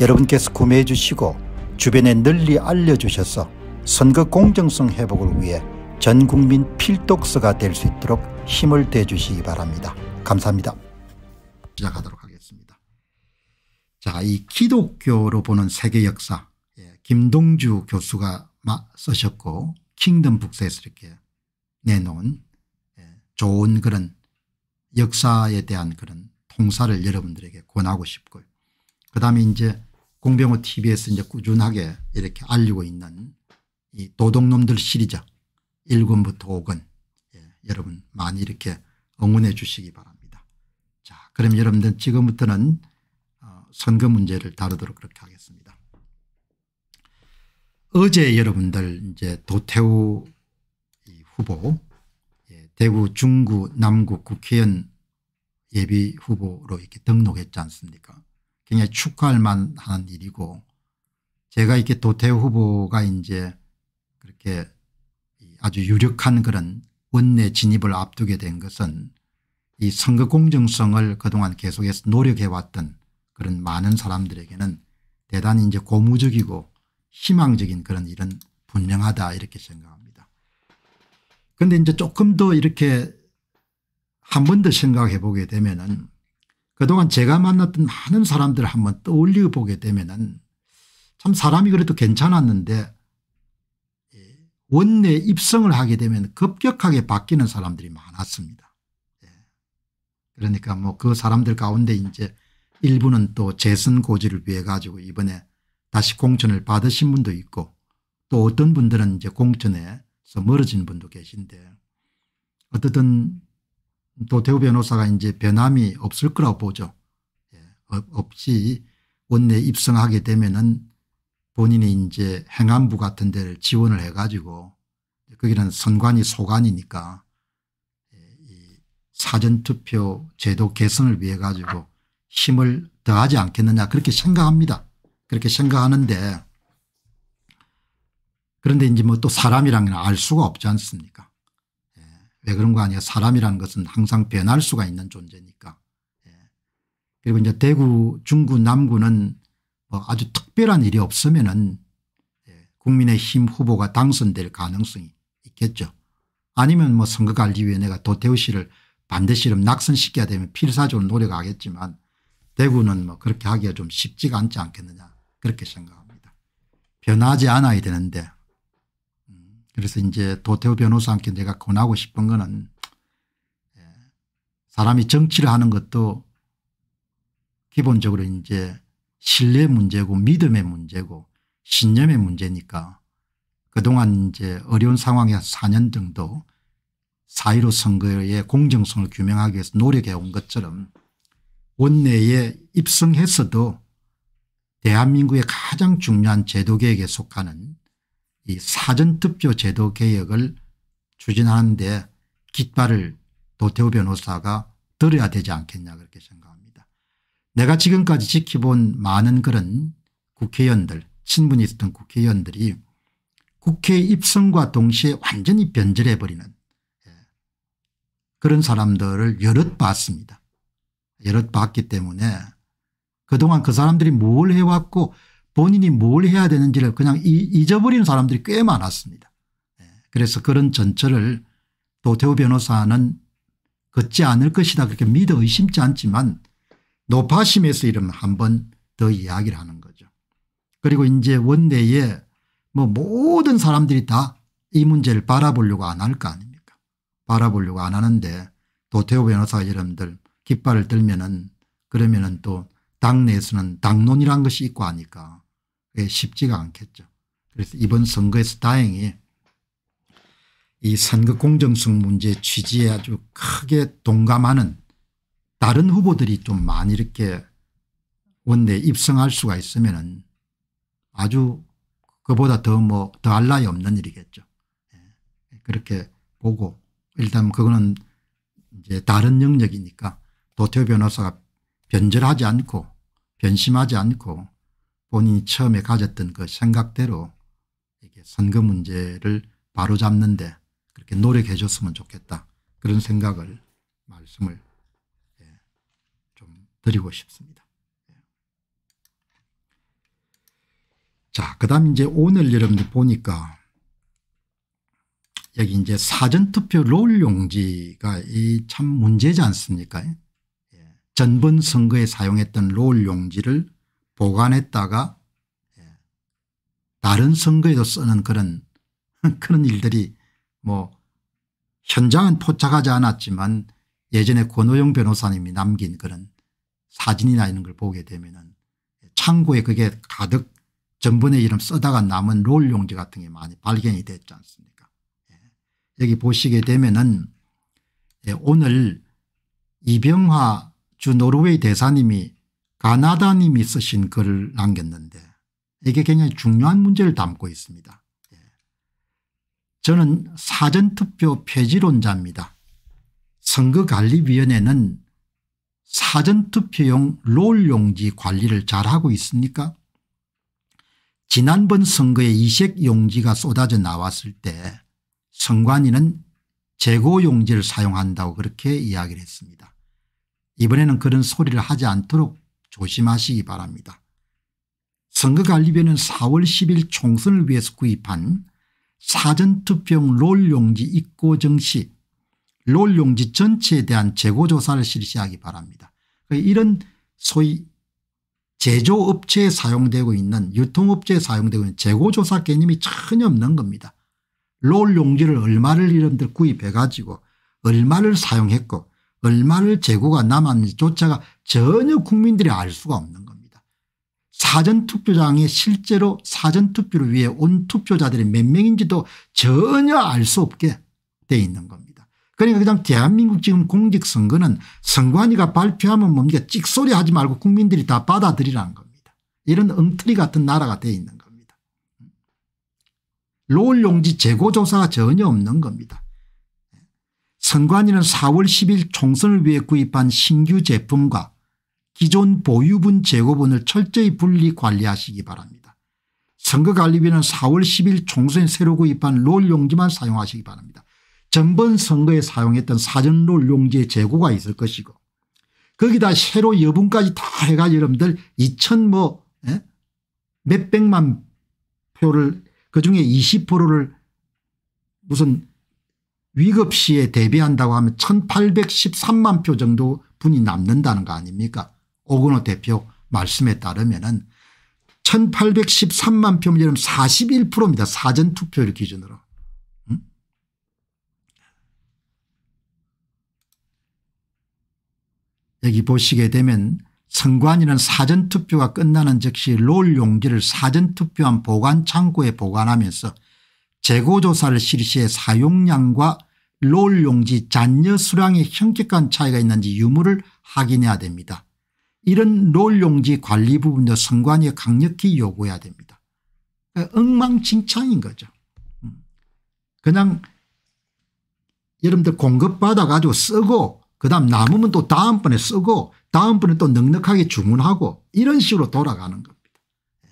여러분께서 구매해 주시고 주변에 널리 알려주셔서 선거 공정성 회복을 위해 전국민 필독서가 될 수 있도록 힘을 대주시기 바랍니다. 감사합니다. 시작하도록 하겠습니다. 자, 이 기독교로 보는 세계 역사 예, 김동주 교수가 쓰셨고 킹덤 북스에서 이렇게 내놓은 예, 좋은 그런 역사에 대한 그런 통사를 여러분들에게 권하고 싶고요. 그 다음에 이제 공병호 tv에서 이제 꾸준하게 이렇게 알리고 있는 이 도둑놈들 시리즈 1권부터 5권 예, 여러분 많이 이렇게 응원해 주시기 바랍니다. 자 그럼 여러분들 지금부터는 어, 선거 문제를 다루도록 그렇게 하겠습니다. 어제 여러분들 이제 도태우 후보 예, 대구 중구 남구 국회의원 예비 후보로 이렇게 등록했지 않습니까 굉장히 축하할 만한 일이고 제가 이렇게 도태우 후보가 이제 그렇게 아주 유력한 그런 원내 진입을 앞두게 된 것은 이 선거 공정성을 그동안 계속해서 노력해왔던 그런 많은 사람들에게는 대단히 이제 고무적이고 희망적인 그런 일은 분명하다 이렇게 생각합니다. 그런데 이제 조금 더 이렇게 한 번 더 생각해 보게 되면은 그동안 제가 만났던 많은 사람들을 한번 떠올려 보게 되면 참 사람이 그래도 괜찮았는데 예, 원내 입성을 하게 되면 급격하게 바뀌는 사람들이 많았습니다. 예. 그러니까 뭐 그 사람들 가운데 이제 일부는 또 재선 고지를 위해 가지고 이번에 다시 공천을 받으신 분도 있고 또 어떤 분들은 이제 공천에서 멀어진 분도 계신데 어쨌든 또대우 변호사가 이제 변함이 없을 거라고 보죠. 예. 없이 원내 입성하게 되면은 본인이 이제 행안부 같은 데를 지원을 해가지고 거기는 선관위 소관이니까 예, 사전투표 제도 개선을 위해 가지고 힘을 더하지 않겠느냐 그렇게 생각합니다. 그렇게 생각하는데 그런데 이제 뭐 또 사람이랑은 알 수가 없지 않습니까 왜 네, 그런 거 아니야 사람이라는 것은 항상 변할 수가 있는 존재니까. 예. 그리고 이제 대구 중구 남구는 뭐 아주 특별한 일이 없으면 은 예. 국민의힘 후보가 당선될 가능성이 있겠죠. 아니면 뭐 선거관리위원회가 도태우 씨를 반드시 낙선시켜야 되면 필사적으로 노력하겠지만 대구는 뭐 그렇게 하기가 좀 쉽지가 않지 않겠느냐 그렇게 생각합니다. 변하지 않아야 되는데 그래서 이제 도태우 변호사한테 내가 권하고 싶은 거는 예, 사람이 정치를 하는 것도 기본적으로 이제 신뢰 문제고 믿음의 문제고 신념의 문제니까 그동안 이제 어려운 상황에 4년 등도 사의로 선거의 공정성을 규명하기 위해서 노력해 온 것처럼 원내에 입성했어도 대한민국의 가장 중요한 제도계혁에 속하는 이 사전투표 제도 개혁을 추진하는데 깃발을 도태우 변호사가 들어야 되지 않겠냐 그렇게 생각합니다. 내가 지금까지 지켜본 많은 그런 국회의원들 친분이 있었던 국회의원들이 국회 입성과 동시에 완전히 변질해버리는 예, 그런 사람들을 여럿 봤습니다. 여럿 봤기 때문에 그동안 그 사람들이 뭘 해왔고 본인이 뭘 해야 되는지를 그냥 잊어버리는 사람들이 꽤 많았습니다. 예, 그래서 그런 전철을 노태우 변호사는 걷지 않을 것이다 그렇게 믿어 의심치 않지만 노파심에서 이름 한번 더 이야기를 하는 거죠. 그리고 이제 원내에 뭐 모든 사람들이 다 이 문제를 바라보려고 안 할 거 아닙니까 바라보려고 안 하는데 도태호 변호사 여러분들 깃발을 들면은 그러면은 또 당내에서는 당론이란 것이 있고 하니까 그게 쉽지가 않겠죠. 그래서 이번 선거에서 다행히 이 선거 공정성 문제 취지에 아주 크게 동감하는 다른 후보들이 좀 많이 이렇게 원내에 입성할 수가 있으면 아주 그보다 더 뭐 더할 나위 없는 일이겠죠. 예. 그렇게 보고 일단 그거는 이제 다른 영역이니까 도태호 변호사가 변절하지 않고 변심하지 않고 본인이 처음에 가졌던 그 생각대로 이게 선거 문제를 바로잡는데 그렇게 노력해 줬으면 좋겠다. 그런 생각을 말씀을 예, 좀 드리고 싶습니다. 예. 자, 그 다음 이제 오늘 여러분들 보니까 여기 이제 사전투표 롤 용지가 이참 문제지 않습니까? 예. 전번 선거에 사용했던 롤 용지를 보관했다가 예, 다른 선거에도 쓰는 그런 그런 일들이 뭐 현장은 포착하지 않았지만 예전에 권호영 변호사님이 남긴 그런 사진이나 이런 걸 보게 되면은 창고에 그게 가득 전번에 이름 쓰다가 남은 롤 용지 같은 게 많이 발견이 됐지 않습니까 예, 여기 보시게 되면은 예, 오늘 이병화 주 노르웨이 대사님이 가나다님이 쓰신 글을 남겼는데 이게 굉장히 중요한 문제를 담고 있습니다. 예. 저는 사전투표 폐지론자입니다. 선거관리위원회는 사전투표용 롤용지 관리를 잘하고 있습니까 지난번 선거에 이색용지가 쏟아져 나왔을 때 선관위는 재고용지를 사용한다고 그렇게 이야기를 했습니다. 이번에는 그런 소리를 하지 않도록 조심하시기 바랍니다. 선거관리비는 4월 10일 총선을 위해서 구입한 사전투표용 롤용지 입고 정시 롤용지 전체에 대한 재고조사를 실시하기 바랍니다. 그 이런 소위 제조업체에 사용되고 있는 유통업체에 사용되고 있는 재고조사 개념이 전혀 없는 겁니다. 롤 용지를 얼마를 이름들 구입해 가지고 얼마를 사용했고 얼마를 재고가 남았는지조차가 전혀 국민들이 알 수가 없는 겁니다. 사전투표장에 실제로 사전투표를 위해 온 투표자들이 몇 명인지도 전혀 알 수 없게 돼 있는 겁니다. 그러니까 그냥 대한민국 지금 공직선거는 선관위가 발표하면 뭡니까 찍소리 하지 말고 국민들이 다 받아들이라는 겁니다. 이런 엉터리 같은 나라가 돼 있는 겁니다. 롤 용지 재고조사가 전혀 없는 겁니다. 선관위는 4월 10일 총선을 위해 구입한 신규 제품과 기존 보유분 재고분을 철저히 분리 관리하시기 바랍니다. 선거관리비는 4월 10일 총선에 새로 구입한 롤 용지만 사용하시기 바랍니다. 전번 선거에 사용했던 사전 롤 용지의 재고가 있을 것이고 거기다 새로 여분까지 다 해가 지 여러분들 2천 뭐 에? 예? 몇백만 표를 그중에 20%를 무슨 위급 시에 대비한다고 하면 1813만 표 정도 분이 남는다는 거 아닙니까 오근호 대표 말씀에 따르면 은 1813만 표면 41%입니다. 사전투표를 기준으로. 음? 여기 보시게 되면 선관위는 사전투표가 끝나는 즉시 롤용기를 사전투표한 보관창고에 보관하면서 재고조사를 실시해 사용량과 롤 용지 잔여 수량의 형격한 차이가 있는지 유무를 확인해야 됩니다. 이런 롤 용지 관리 부분도 선관위에 강력히 요구해야 됩니다. 그러니까 엉망진창인 거죠. 음. 그냥 여러분들 공급받아 가지고 쓰고 그다음 남으면 또 다음번에 쓰고 다음번에 또 넉넉하게 주문하고 이런 식으로 돌아가는 겁니다. 예.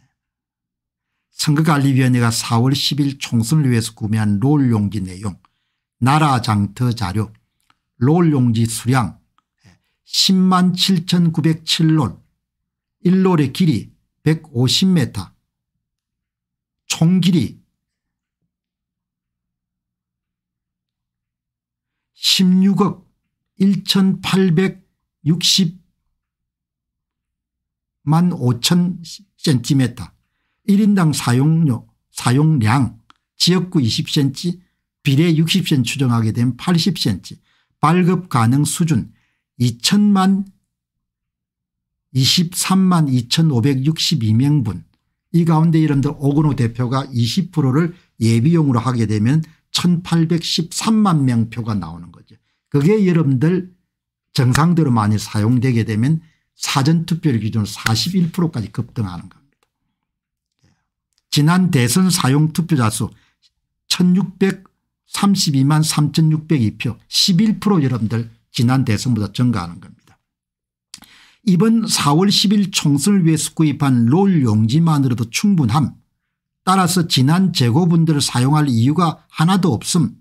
선거관리위원회가 4월 10일 총선을 위해서 구매한 롤 용지 내용 나라 장터 자료, 롤 용지 수량 10만 7,907롤, 1롤의 길이 150m, 총 길이 16억 1860만 5천 cm, 1인당 사용료, 사용량, 지역구 20cm, 비례 60cm 추정하게 되면 80cm 발급 가능 수준 2천만 23만 2562명분 이 가운데 이런들 오근호 대표가 20%를 예비용으로 하게 되면 1813만 명표가 나오는 거죠. 그게 여러분들 정상대로 많이 사용되게 되면 사전투표율 기준 41%까지 급등하는 겁니다. 지난 대선 사용 투표자 수1600 32만 3602표 11% 여러분들 지난 대선보다 증가하는 겁니다. 이번 4월 10일 총선을 위해서 구입한 롤 용지만으로도 충분함 따라서 지난 재고분들을 사용할 이유가 하나도 없음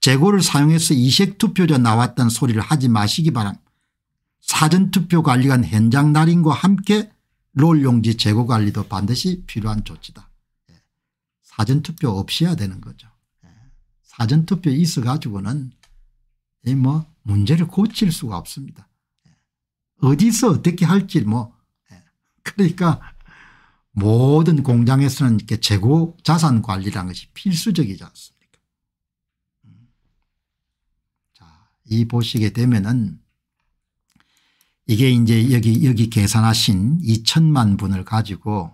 재고를 사용해서 이색투표자 나왔다는 소리를 하지 마시기 바람 사전투표관리관 현장 날인과 함께 롤 용지 재고관리도 반드시 필요한 조치다. 예. 사전투표 없이 해야 되는 거죠. 사전투표에 있어 가지고는 뭐 문제를 고칠 수가 없습니다. 어디서 어떻게 할지 뭐 예. 그러니까 모든 공장에서는 이렇게 재고 자산 관리라는 것이 필수적이지 않습니까 음. 자, 이 보시게 되면은 이게 이제 여기 여기 계산하신 2천만 분을 가지고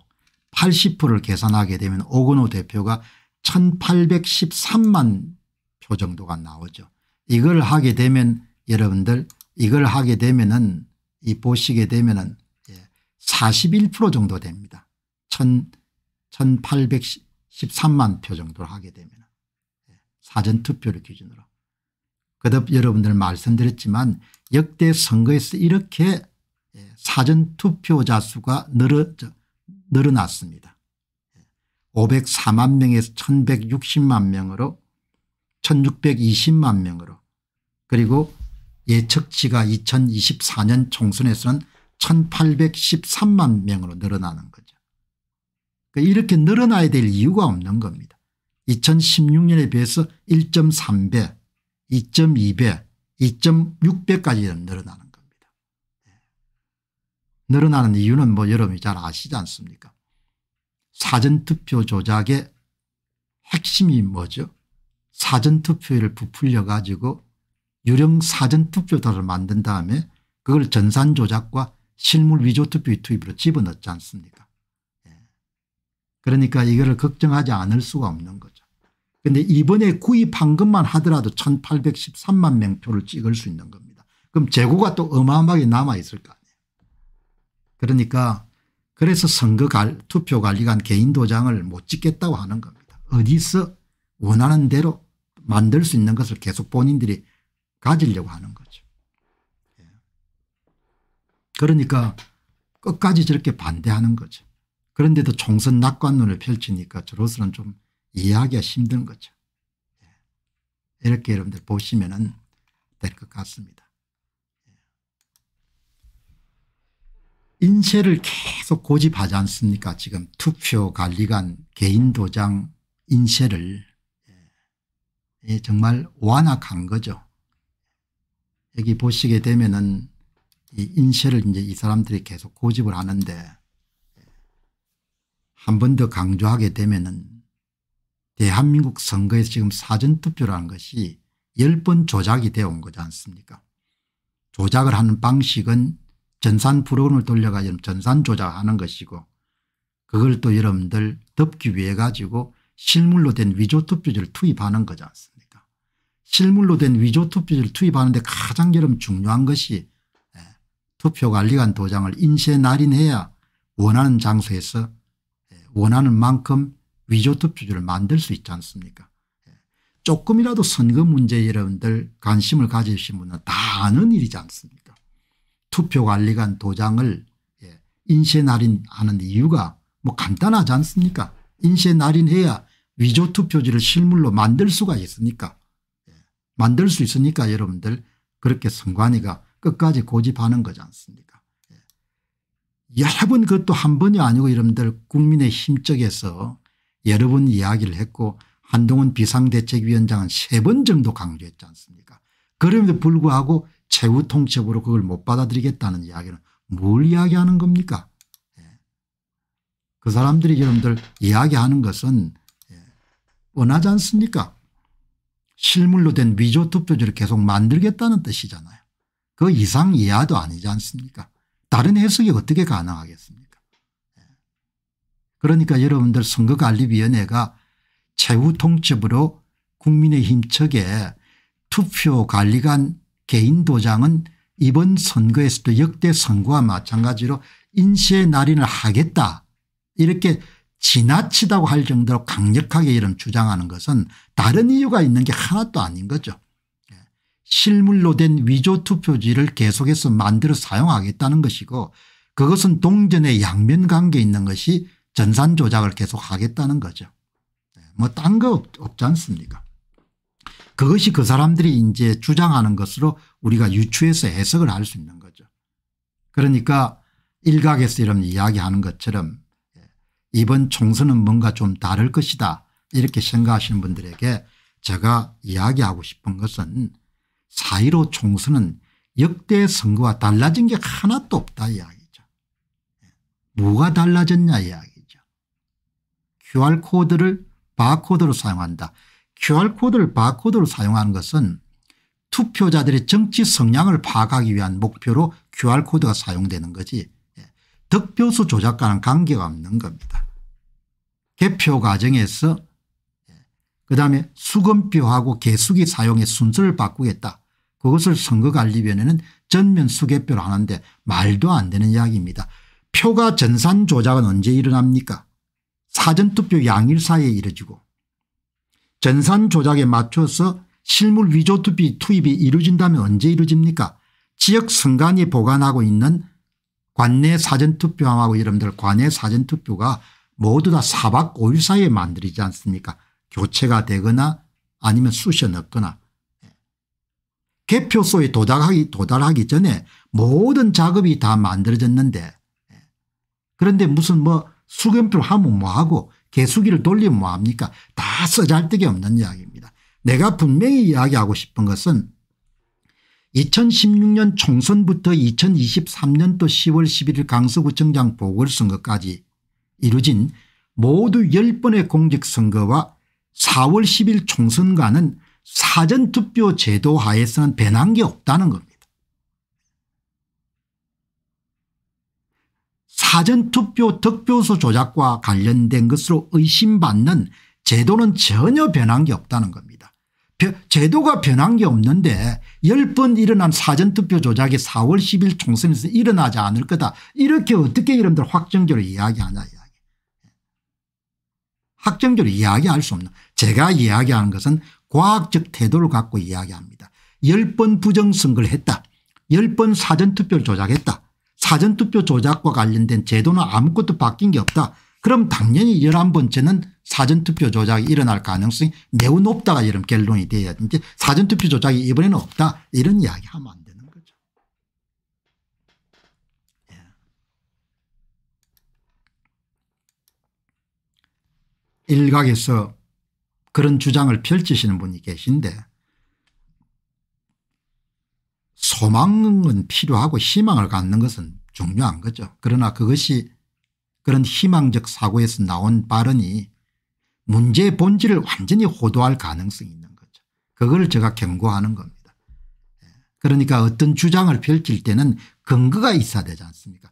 80%를 계산하게 되면 오건호 대표가 1813만 표 정도가 나오죠. 이걸 하게 되면 여러분들 이걸 하게 되면은 이 보시게 되면은 41% 예, 정도 됩니다. 1 8 1 3만표 정도를 하게 되면 예, 사전투표를 기준으로. 그듭 여러분들 말씀드렸지만 역대 선거에서 이렇게 예, 사전투표자 수가 늘어났습니다. 504만 명에서 1160만 명으로 1620만 명으로 그리고 예측치가 2024년 총선에서는 1813만 명으로 늘어나는 거죠. 그러니까 이렇게 늘어나야 될 이유가 없는 겁니다. 2016년에 비해서 1.3배 2.2배 2.6배까지 늘어나는 겁니다. 네. 늘어나는 이유는 뭐 여러분이 잘 아시지 않습니까 사전투표 조작의 핵심이 뭐죠 사전투표를 부풀려 가지고 유령 사전투표다를 만든 다음에 그걸 전산조작과 실물 위조투표 투입으로 집어넣지 않습니까 예. 그러니까 이거를 걱정하지 않을 수가 없는 거죠. 그런데 이번에 구입한 것만 하더라도 1813만 명표를 찍을 수 있는 겁니다. 그럼 재고가 또 어마어마하게 남아 있을 거 아니에요. 그러니까 그래서 선거 갈, 투표 관리관 개인 도장을 못 찍겠다고 하는 겁니다. 어디서 원하는 대로 만들 수 있는 것을 계속 본인들이 가지려고 하는 거죠. 예. 그러니까 끝까지 저렇게 반대하는 거죠. 그런데도 총선 낙관론을 펼치니까 저로서는 좀 이해하기가 힘든 거죠. 예. 이렇게 여러분들 보시면 될 것 같습니다. 인쇄를 계속 고집하지 않습니까 지금 투표관리관 개인도장 인쇄를 예, 정말 완악한 거죠. 여기 보시게 되면은 이 인쇄를 이제 이 사람들이 계속 고집을 하는데 한 번 더 강조하게 되면은 대한민국 선거에서 지금 사전투표라는 것이 10번 조작이 되어 온 거지 않습니까 조작을 하는 방식은 전산 프로그램을 돌려가지고 전산 조작하는 것이고 그걸 또 여러분들 덮기 위해 가지고 실물로 된 위조 투표지를 투입하는 거지 않습니까 실물로 된 위조 투표지를 투입하는데 가장 여러분 중요한 것이 예, 투표관리관 도장을 인쇄 날인해야 원하는 장소에서 예, 원하는 만큼 위조 투표지를 만들 수 있지 않습니까 예, 조금이라도 선거 문제에 여러분들 관심을 가지신 분은 다 아는 일이지 않습니까 투표관리관 도장을 예, 인쇄 날인하는 이유가 뭐 간단하지 않습니까 인쇄 날인해야 위조 투표지를 실물로 만들 수가 있으니까 예, 만들 수 있으니까 여러분들 그렇게 선관위가 끝까지 고집하는 거지 않습니까 예. 여러 번 그것도 한 번이 아니고 여러분들 국민의 힘쪽에서 여러 번 이야기를 했고 한동훈 비상대책위원장은 세 번 정도 강조했지 않습니까 그럼에도 불구하고 최후 통첩으로 그걸 못 받아들이겠다는 이야기는 뭘 이야기하는 겁니까? 예. 그 사람들이 여러분들 이야기하는 것은 예, 원하지 않습니까? 실물로 된 위조 투표지를 계속 만들겠다는 뜻이잖아요. 그 이상 이하도 아니지 않습니까? 다른 해석이 어떻게 가능하겠습니까? 예. 그러니까 여러분들 선거관리위원회가 최후 통첩으로 국민의힘 측에 투표 관리관 개인 도장은 이번 선거에서도 역대 선거와 마찬가지로 인쇄 날인을 하겠다 이렇게 지나치다고 할 정도로 강력하게 이런 주장하는 것은 다른 이유가 있는 게 하나도 아닌 거죠. 예. 실물로 된 위조 투표지를 계속해서 만들어 사용하겠다는 것이고 그것은 동전의 양면관계 있는 것이 전산 조작을 계속 하겠다는 거죠. 예. 뭐딴 거 없지 않습니까 그것이 그 사람들이 이제 주장하는 것으로 우리가 유추해서 해석을 할 수 있는 거죠. 그러니까 일각에서 이런 이야기하는 것처럼 예, 이번 총선은 뭔가 좀 다를 것이다 이렇게 생각하시는 분들에게 제가 이야기하고 싶은 것은 사1로 총선은 역대 선거와 달라진 게 하나도 없다 이야기죠. 뭐가 예, 달라졌냐 이야기죠. QR코드를 바코드로 사용한다. QR코드를 바코드로 사용하는 것은 투표자들의 정치 성향을 파악하기 위한 목표로 QR코드가 사용되는 거지 예. 득표수 조작과는 관계가 없는 겁니다. 개표 과정에서 예. 그다음에 수검표하고 개수기 사용의 순서를 바꾸겠다. 그것을 선거관리위원회는 전면 수개표를 하는데 말도 안 되는 이야기입니다. 표가 전산 조작은 언제 일어납니까 사전투표 양일 사이에 이뤄지고 전산 조작에 맞춰서 실물 위조 투비 투입이 이루어진다면 언제 이루어집니까 지역 선관위 보관하고 있는 관내 사전투표함하고 그 여러분들 관내 사전투표가 모두 다 4박 5일 사이에 만들지 않습니까 교체가 되거나 아니면 쑤셔 넣거나 개표소에 도달하기, 도달하기 전에 모든 작업이 다 만들어졌는데 그런데 무슨 뭐 수검표를 하면 뭐하고 개수기를 돌리면 뭐합니까 다 쓰잘데기 없는 이야기입니다. 내가 분명히 이야기하고 싶은 것은 2016년 총선부터 2023년도 10월 11일 강서구청장 보궐선거까지 이루어진 모두 10번의 공직선거와 4월 10일 총선과는 사전투표 제도 하에서는 변한 게 없다는 겁니다. 사전투표 득표수 조작과 관련된 것으로 의심받는 제도는 전혀 변한 게 없다는 겁니다. 제도가 변한 게 없는데 10번 일어난 사전투표 조작이 4월 10일 총선에서 일어나지 않을 거다. 이렇게 어떻게 여러분들 확정적으로 이야기하냐 이야기. 확정적으로 이야기할 수 없는 제가 이야기하는 것은 과학적 태도를 갖고 이야기합니다. 10번 부정선거를 했다. 10번 사전투표를 조작했다. 사전투표 조작과 관련된 제도는 아무것도 바뀐 게 없다. 그럼 당연히 열한 번째는 사전투표 조작이 일어날 가능성이 매우 높다가 이런 결론이 돼야 이제 사전투표 조작이 이번에는 없다 이런 이야기하면 안 되는 거죠. 예. 일각에서 그런 주장을 펼치시는 분이 계신데 소망은 필요하고 희망을 갖는 것은 중요한 거죠. 그러나 그것이 그런 희망적 사고에서 나온 발언이 문제의 본질을 완전히 호도할 가능성이 있는 거죠. 그걸 제가 경고하는 겁니다. 예. 그러니까 어떤 주장을 펼칠 때는 근거가 있어야 되지 않습니까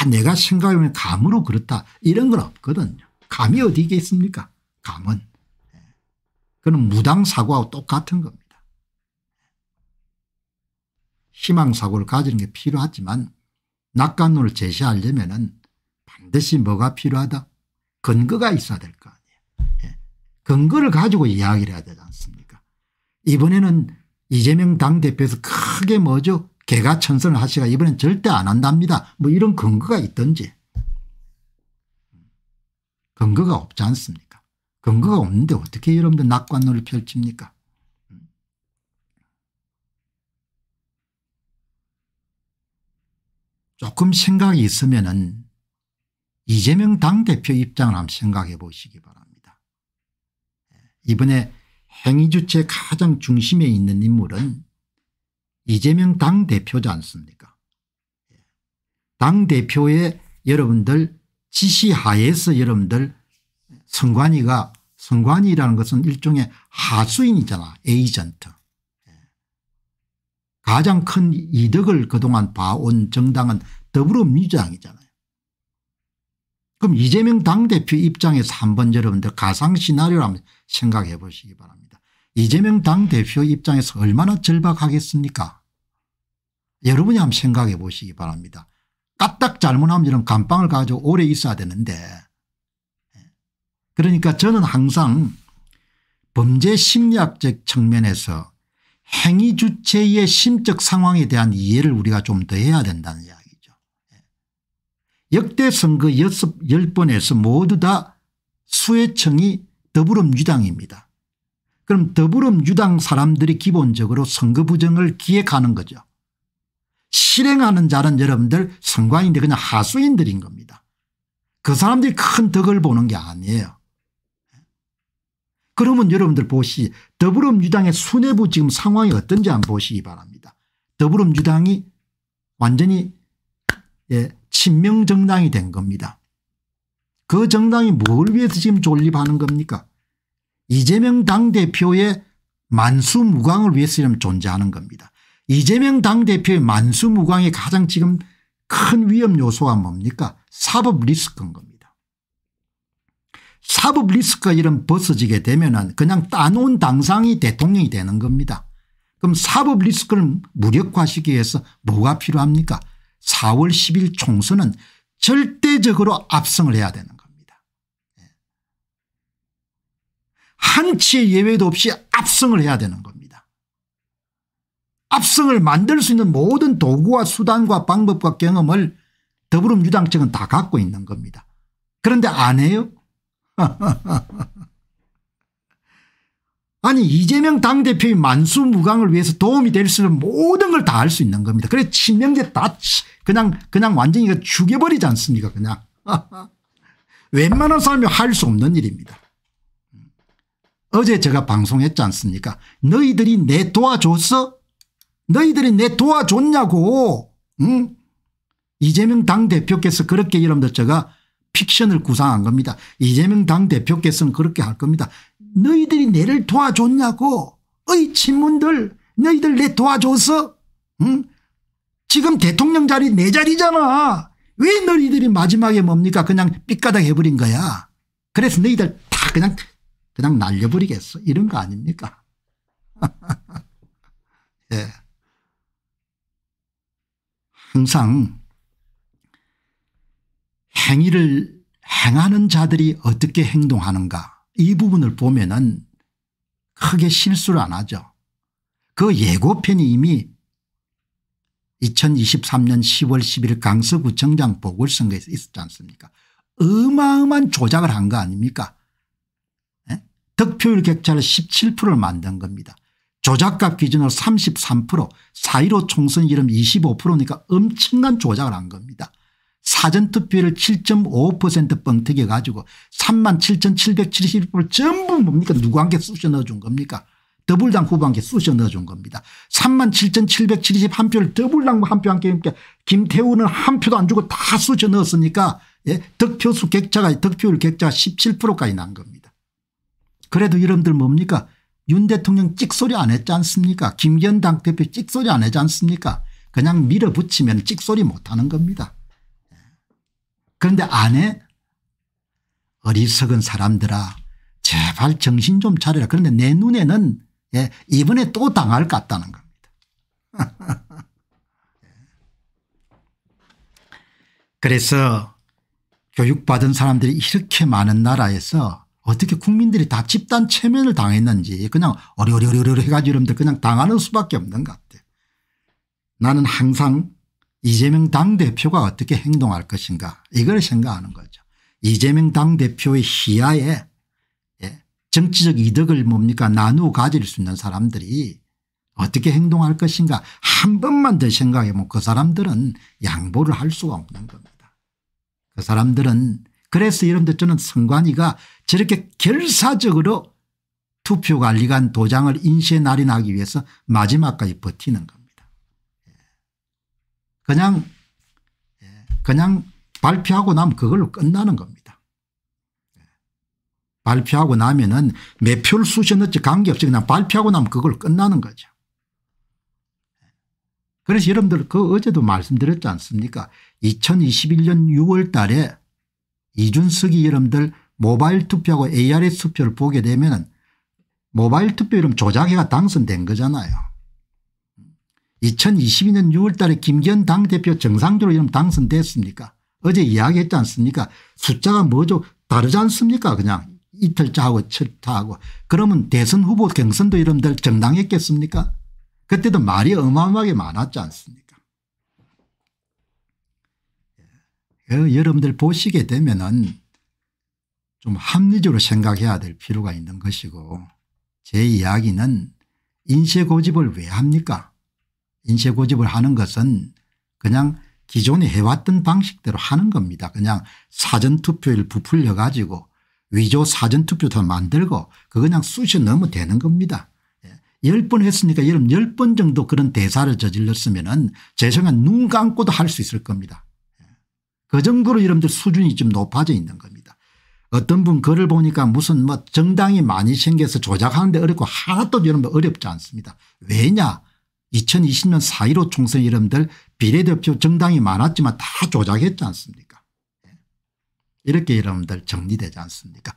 아 내가 생각하면 감으로 그렇다 이런 건 없거든요. 감이 어디에 있습니까 감은. 예. 그건 무당사고하고 똑같은 겁니다. 희망사고를 가지는 게 필요하지만 낙관론을 제시하려면 은 반드시 뭐가 필요하다? 근거가 있어야 될 거 아니에요. 예. 근거를 가지고 이야기를 해야 되지 않습니까? 이번에는 이재명 당대표에서 크게 뭐죠? 개가 천선을 하시가 이번엔 절대 안 한답니다. 뭐 이런 근거가 있든지. 근거가 없지 않습니까? 근거가 없는데 어떻게 여러분들 낙관론을 펼칩니까? 조금 생각이 있으면은 이재명 당대표 입장을 한번 생각해 보시기 바랍니다. 예, 이번에 행위주체 가장 중심에 있는 인물은 이재명 당대표지 않습니까 예, 당대표의 여러분들 지시하에서 여러분들 선관위가 선관위라는 것은 일종의 하수인이잖아 에이전트 가장 큰 이득을 그동안 봐온 정당은 더불어민주당이잖아요. 그럼 이재명 당대표 입장에서 한번 여러분들 가상 시나리오를 생각해 보시기 바랍니다. 이재명 당대표 입장에서 얼마나 절박하겠습니까 여러분이 한번 생각해 보시기 바랍니다. 까딱 잘못하면 이런 감방을 가지고 오래 있어야 되는데 그러니까 저는 항상 범죄 심리학적 측면에서 행위 주체의 심적 상황에 대한 이해를 우리가 좀 더 해야 된다는 이야기죠. 예. 역대 선거 10번에서 모두 다 수혜청이 더불어민주당입니다. 그럼 더불어민주당 사람들이 기본적으로 선거 부정을 기획하는 거죠. 실행하는 자는 여러분들 선관인데 그냥 하수인들인 겁니다. 그 사람들이 큰 덕을 보는 게 아니에요. 그러면 여러분들 보시 더불어민주당의 수뇌부 지금 상황이 어떤지 한번 보시기 바랍니다. 더불어민주당이 완전히 예, 친명정당이 된 겁니다. 그 정당이 뭘 위해서 지금 존립하는 겁니까 이재명 당대표의 만수무강을 위해서 존재하는 겁니다. 이재명 당대표의 만수무강의 가장 지금 큰 위험 요소가 뭡니까 사법 리스크인 겁니다. 사법 리스크 이런 벗어지게 되면 그냥 따놓은 당상이 대통령이 되는 겁니다. 그럼 사법 리스크를 무력화시키기 위해서 뭐가 필요합니까 4월 10일 총선은 절대적으로 압승을 해야 되는 겁니다. 예. 한치의 예외도 없이 압승을 해야 되는 겁니다. 압승을 만들 수 있는 모든 도구와 수단과 방법과 경험을 더불어민주당 측은 다 갖고 있는 겁니다. 그런데 안 해요. 아니 이재명 당대표의 만수무강을 위해서 도움이 될 수 있는 모든 걸 다 할 수 있는 겁니다. 그래 친명제 다 그냥 그냥 완전히 죽여버리지 않습니까 그냥. 웬만한 사람이 할 수 없는 일입니다. 어제 제가 방송했지 않습니까 너희들이 내 도와줬어? 너희들이 내 도와줬냐고 응? 이재명 당대표께서 그렇게 여러분들 제가 픽션을 구상한 겁니다. 이재명 당대표께서는 그렇게 할 겁니다. 너희들이 내를 도와줬냐고 어이 친문들 너희들 내 도와줘서 응? 지금 대통령 자리 내 자리잖아. 왜 너희들이 마지막에 뭡니까 그냥 삐까닥 해버린 거야. 그래서 너희들 다 그냥 그냥 날려버리겠어 이런 거 아닙니까 예. 항상 행위를 행하는 자들이 어떻게 행동하는가 이 부분을 보면 은 크게 실수를 안 하죠. 그 예고편이 이미 2023년 10월 10일 강서구청장 보궐선거에서 있었지 않습니까 어마어마한 조작을 한 거 아닙니까 에? 예? 득표율 격차를 17%를 만든 겁니다. 조작값 기준으로 33% 4.15 총선 이름 25%니까 엄청난 조작을 한 겁니다. 사전투표를 7.5% 뻥튀겨 가지고 3만 7,771표를 전부 뭡니까 누구한테 쑤셔 넣어준 겁니까 더불당 후보한테 쑤셔 넣어준 겁니다. 3만 7,771표를 더불당 한 표한께 함께 김태우는 한 표도 안 주고 다 쑤셔 넣었으니까 예? 득표수 객차가 득표율 객차가 17%까지 난 겁니다. 그래도 여러분들 뭡니까 윤 대통령 찍소리 안 했지 않습니까 김기현 당대표 찍소리 안 했지 않습니까 그냥 밀어붙이면 찍소리 못하는 겁니다. 그런데 안에 어리석은 사람들아 제발 정신 좀 차려라. 그런데 내 눈에는 예, 이번에 또 당할 것 같다는 겁니다. 그래서 교육받은 사람들이 이렇게 많은 나라에서 어떻게 국민들이 다 집단 체면을 당했는지 그냥 어려어려어려어리 해가지고 여러분들 그냥 당하는 수밖에 없는 것 같아요. 나는 항상 이재명 당대표가 어떻게 행동할 것인가 이걸 생각하는 거죠. 이재명 당대표의 시야에 예, 정치적 이득을 뭡니까 나누어 가질 수 있는 사람들이 어떻게 행동할 것인가 한 번만 더 생각해보면 그 사람들은 양보를 할 수가 없는 겁니다. 그 사람들은 그래서 여러분들 저는 선관위가 저렇게 결사적으로 투표 관리관 도장을 인쇄 날인하기 위해서 마지막까지 버티는 겁니다. 그냥 예, 그냥 발표하고 나면 그걸로 끝나는 겁니다. 예. 발표하고 나면은 몇 표를 쑤셔넣지 관계없이 그냥 발표하고 나면 그걸 끝나는 거죠. 예. 그래서 여러분들 그 어제도 말씀드렸지 않습니까 2021년 6월 달에 이준석이 여러분들 모바일 투표하고 ARS 투표를 보게 되면 은 모바일 투표 이름 조작해가 당선된 거잖아요. 2022년 6월 달에 김기현 당대표 정상적으로 이름 당선됐습니까 어제 이야기했지 않습니까 숫자가 뭐죠 다르지 않습니까 그냥 이틀차하고 칠차하고 그러면 대선 후보 경선도 이름들 정당했겠습니까 그때도 말이 어마어마하게 많았지 않습니까 그 여러분들 보시게 되면은 좀 합리적으로 생각해야 될 필요가 있는 것이고 제 이야기는 인쇄 고집을 왜 합니까 인쇄 고집을 하는 것은 그냥 기존에 해왔던 방식대로 하는 겁니다. 그냥 사전투표를 부풀려 가지고 위조 사전투표 도 만들고 그거 그냥 쑤셔 넣으면 되는 겁니다. 1 예. 0번 했으니까 여러분 열번 정도 그런 대사를 저질렀으면 은 죄송한 눈 감고도 할 수 있을 겁니다. 예. 그 정도로 여러분들 수준이 좀 높아져 있는 겁니다. 어떤 분 글을 보니까 무슨 뭐 정당이 많이 생겨서 조작하는데 어렵고 하나도 여러분 어렵지 않습니다. 왜냐 2020년 4.15 총선 이름들 비례대표 정당이 많았지만 다 조작했지 않습니까 예. 이렇게 여러분들 정리되지 않습니까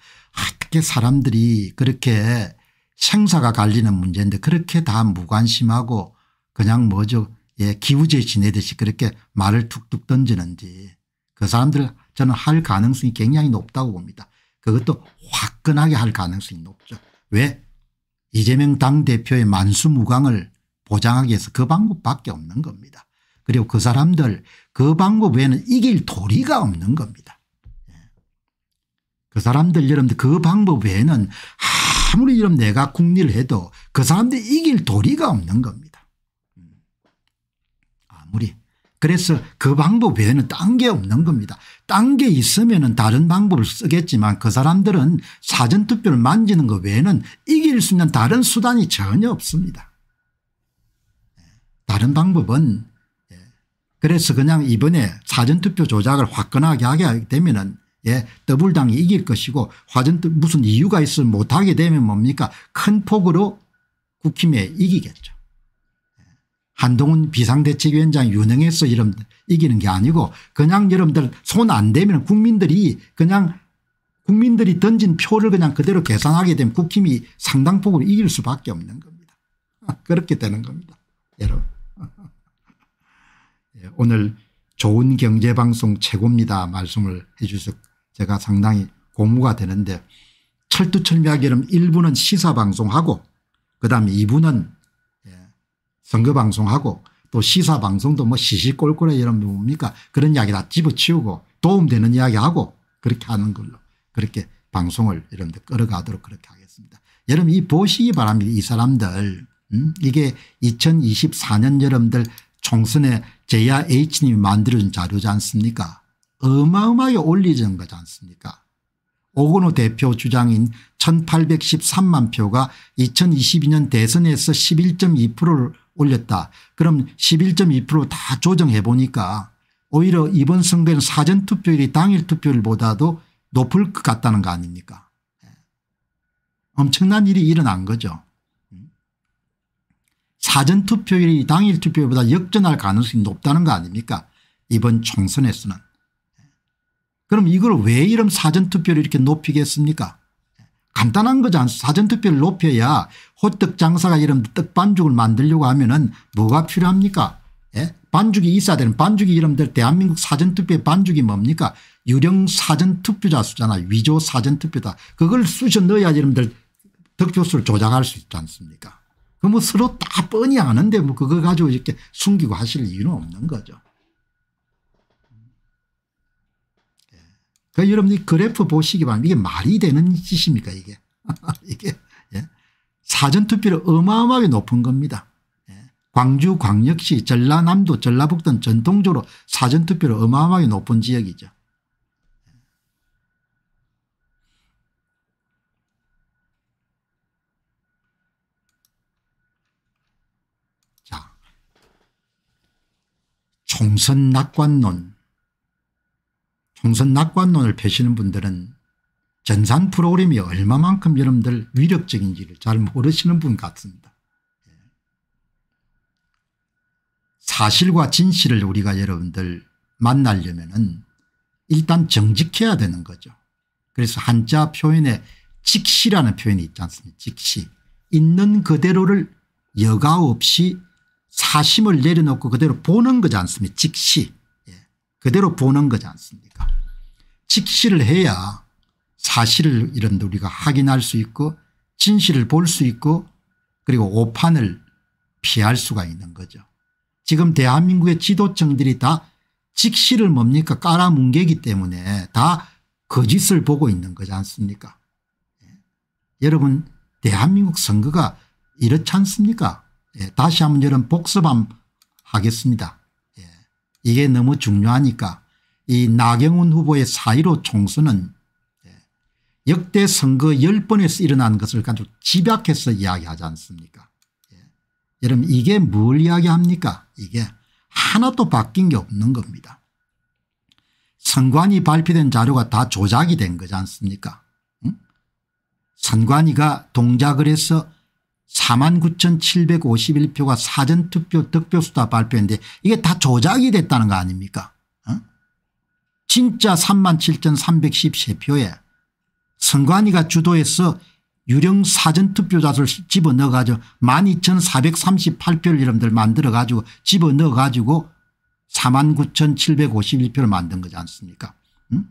어떻게 아, 사람들이 그렇게 생사가 갈리는 문제인데 그렇게 다 무관심하고 그냥 뭐죠 예, 기우제 지내듯이 그렇게 말을 툭툭 던지는지 그 사람들 저는 할 가능성이 굉장히 높다고 봅니다. 그것도 화끈하게 할 가능성이 높죠. 왜? 이재명 당대표의 만수무강을 보장하기 위해서 그 방법밖에 없는 겁니다. 그리고 그 사람들 그 방법 외에는 이길 도리가 없는 겁니다. 예. 그 사람들 여러분들 그 방법 외에는 아무리 이런 내가 국리를 해도 그 사람들이 이길 도리가 없는 겁니다. 음. 아무리. 그래서 그 방법 외에는 딴 게 없는 겁니다. 딴 게 있으면 은 다른 방법을 쓰겠지만 그 사람들은 사전투표를 만지는 것 외에는 이길 수 있는 다른 수단이 전혀 없습니다. 다른 방법은 예. 그래서 그냥 이번에 사전투표 조작을 화끈하게 하게 되면은 예, 더블당이 이길 것이고 화전 투 무슨 이유가 있으면 못하게 되면 뭡니까 큰 폭으로 국힘에 이기겠죠. 예. 한동훈 비상대책위원장 유능해서 여러분 이기는 게 아니고 그냥 여러분들 손 안 대면 국민들이 그냥 국민들이 던진 표를 그냥 그대로 계산하게 되면 국힘이 상당폭으로 이길 수밖에 없는 겁니다. 그렇게 되는 겁니다. 여러분. 예, 오늘 좋은 경제방송 최고입니다 말씀을 해 주셔서 제가 상당히 고무가 되는데 철두철미하게 이 1부는 시사방송하고 그다음에 2부는 예, 선거방송하고 또 시사방송도 뭐 시시꼴꼴해 이러 뭡니까 그런 이야기 다 집어치우고 도움되는 이야기하고 그렇게 하는 걸로 그렇게 방송을 이런 데 끌어가도록 그렇게 하겠습니다. 여러분 이 보시기 바랍니다. 이 사람들 음? 이게 2024년 여러분들 총선에 제야 H님이 만들어준 자료지 않습니까 어마어마하게 올리는 거지 않습니까 오건호 대표 주장인 1813만 표가 2022년 대선에서 11.2%를 올렸다. 그럼 11.2%다 조정해 보니까 오히려 이번 선거에는 사전투표율이 당일 투표율보다도 높을 것 같다는 거 아닙니까 예. 엄청난 일이 일어난 거죠. 사전투표율이 당일 투표율보다 역전할 가능성이 높다는 거 아닙니까 이번 총선에서는. 그럼 이걸 왜 이런 사전투표를 이렇게 높이겠습니까 간단한 거지 않습 사전투표를 높여야 호떡 장사가 이런 떡반죽을 만들려고 하면 은 뭐가 필요합니까 예? 반죽이 있어야 되는 반죽이 이름들 대한민국 사전투표의 반죽이 뭡니까 유령 사전투표자 수잖아 위조 사전투표다 그걸 쑤셔 넣어야 이름들 득표수를 조작할 수 있지 않습니까 그뭐 서로 다 뻔히 아는데 뭐 그거 가지고 이렇게 숨기고 하실 이유는 없는 거죠. 그 여러분 이 그래프 보시기 바랍니다. 이게 말이 되는 짓입니까 이게. 이게 예. 사전투표를 어마어마하게 높은 겁니다. 예. 광주 광역시 전라남도 전라북도는 전통적으로 사전투표를 어마어마하게 높은 지역이죠. 총선낙관론 총선낙관론을 펴시는 분들은 전산 프로그램이 얼마만큼 여러분들 위력적인지를 잘 모르시는 분 같습니다. 사실과 진실을 우리가 여러분들 만나려면 은 일단 정직해야 되는 거죠. 그래서 한자 표현에 직시라는 표현이 있지 않습니까 직시 있는 그대로를 여가 없이 사심을 내려놓고 그대로 보는 거지 않습니까 직시 예. 그대로 보는 거지 않습니까 직시를 해야 사실을 이런 우리가 확인할 수 있고 진실을 볼 수 있고 그리고 오판을 피할 수가 있는 거죠. 지금 대한민국의 지도층들이 다 직시를 뭡니까 깔아뭉개기 때문에 다 거짓을 보고 있는 거지 않습니까 예. 여러분 대한민국 선거가 이렇지 않습니까 예, 다시 한번 저는 복습함 하겠습니다. 예, 이게 너무 중요하니까 이 나경원 후보의 사의로 총선은 예, 역대 선거 10번에서 일어난 것을 가지고 집약해서 이야기하지 않습니까 예, 여러분 이게 뭘 이야기합니까 이게 하나도 바뀐 게 없는 겁니다. 선관위 발표된 자료가 다 조작이 된 거지 않습니까 응? 선관위가 동작을 해서 49,751표가 사전투표 득표수다 발표했는데 이게 다 조작이 됐다는 거 아닙니까 어? 진짜 37,313표에 선관위가 주도해서 유령 사전투표자를 집어넣어가지고 12,438표를 이름들 만들어가지고 집어넣어가지고 49,751표를 만든 거지 않습니까 음?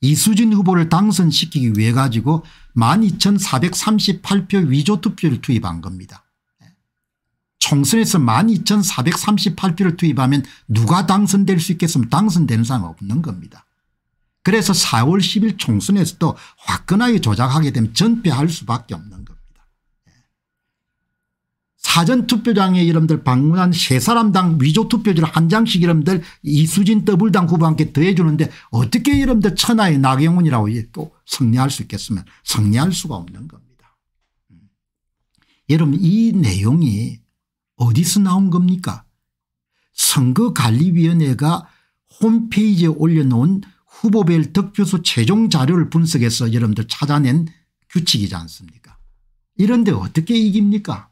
이수진 후보를 당선시키기 위해 가지고 12,438표 위조 투표를 투입한 겁니다. 예. 총선에서 12,438표를 투입하면 누가 당선될 수 있겠으면 당선되는 사람 없는 겁니다. 그래서 4월 10일 총선에서도 화끈하게 조작하게 되면 전패할 수밖에 없는 사전투표장에 여러분들 방문한 세 사람당 위조투표지를 한 장씩 여러분들 이수진 더블당 후보와 함께 더해주는데 어떻게 여러분들 천하의 나경원이라고 또 승리할 수 있겠으면 승리할 수가 없는 겁니다. 음. 여러분 이 내용이 어디서 나온 겁니까 선거관리위원회가 홈페이지에 올려놓은 후보별 득표수 최종 자료를 분석해서 여러분들 찾아낸 규칙이지 않습니까 이런데 어떻게 이깁니까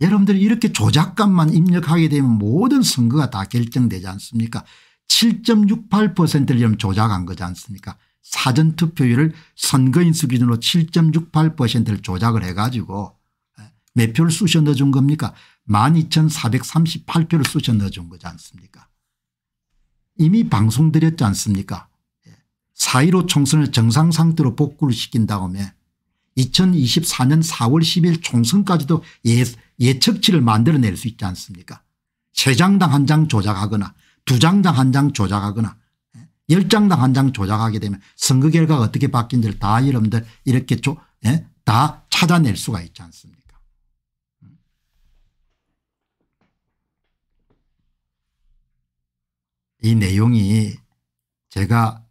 여러분들이 이렇게 조작값만 입력하게 되면 모든 선거가 다 결정되지 않습니까 7.68%를 조작한 거지 않습니까 사전투표율을 선거인수 기준으로 7.68%를 조작을 해가지고 예, 몇 표를 쑤셔 넣어준 겁니까 12,438표를 쑤셔 넣어준 거지 않습니까 이미 방송드렸지 않습니까 4.15 예, 총선을 정상상태로 복구를 시킨다음에 2024년 4월 10일 총선까지도 예, 측치를 만들어낼 수 있지 않습니까 세 장당 한 장 조작하거나 두 장당 한 장 조작하거나 예, 열 장당 한 장 조작하게 되면 선거 결과가 어떻게 바뀐지를 다 여러분들 이렇게 조, 예? 다 찾아낼 수가 있지 않습니까 이 내용이 제가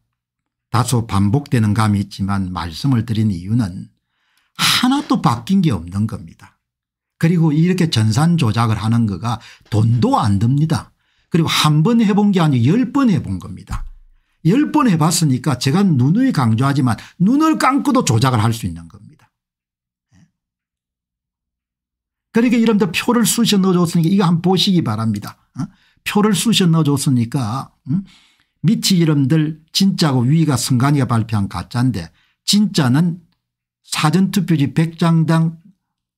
다소 반복되는 감이 있지만 말씀을 드린 이유는 하나도 바뀐 게 없는 겁니다. 그리고 이렇게 전산 조작을 하는 거가 돈도 안 듭니다. 그리고 한 번 해본 게 아니고 열 번 해본 겁니다. 열 번 해봤으니까 제가 누누이 강조하지만 눈을 감고도 조작을 할 수 있는 겁니다. 예. 그러니까 여러분들 표를 쑤셔 넣어줬으니까 이거 한번 보시기 바랍니다. 어? 표를 쑤셔 넣어줬으니까 음? 밑이 여러분들 진짜고 위가 승관이가 발표한 가짜인데 진짜는 사전투표지 100장당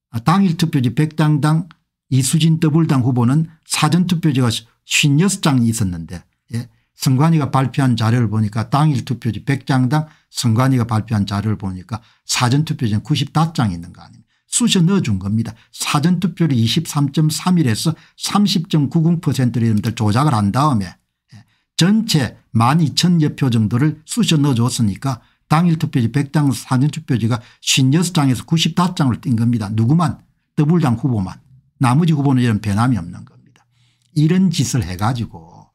아, 당일투표지 100장당 이수진 더블당 후보는 사전투표지가 56장이 있었는데 예. 선관위가 발표한 자료를 보니까 당일 투표지 100장당 선관위가 발표한 자료를 보니까 사전투표지는 95장이 있는 거 아닙니까 쑤셔 넣어준 겁니다. 사전투표를 23.31에서 30.90%를 이름들 조작을 한 다음에 예, 전체 12,000여 표 정도를 쑤셔 넣어줬으니까 당일 투표지 100장 4년 투표지가 56장에서 95장을 띈 겁니다. 누구만 더블당 후보만 나머지 후보는 이런 변함이 없는 겁니다. 이런 짓을 해가지고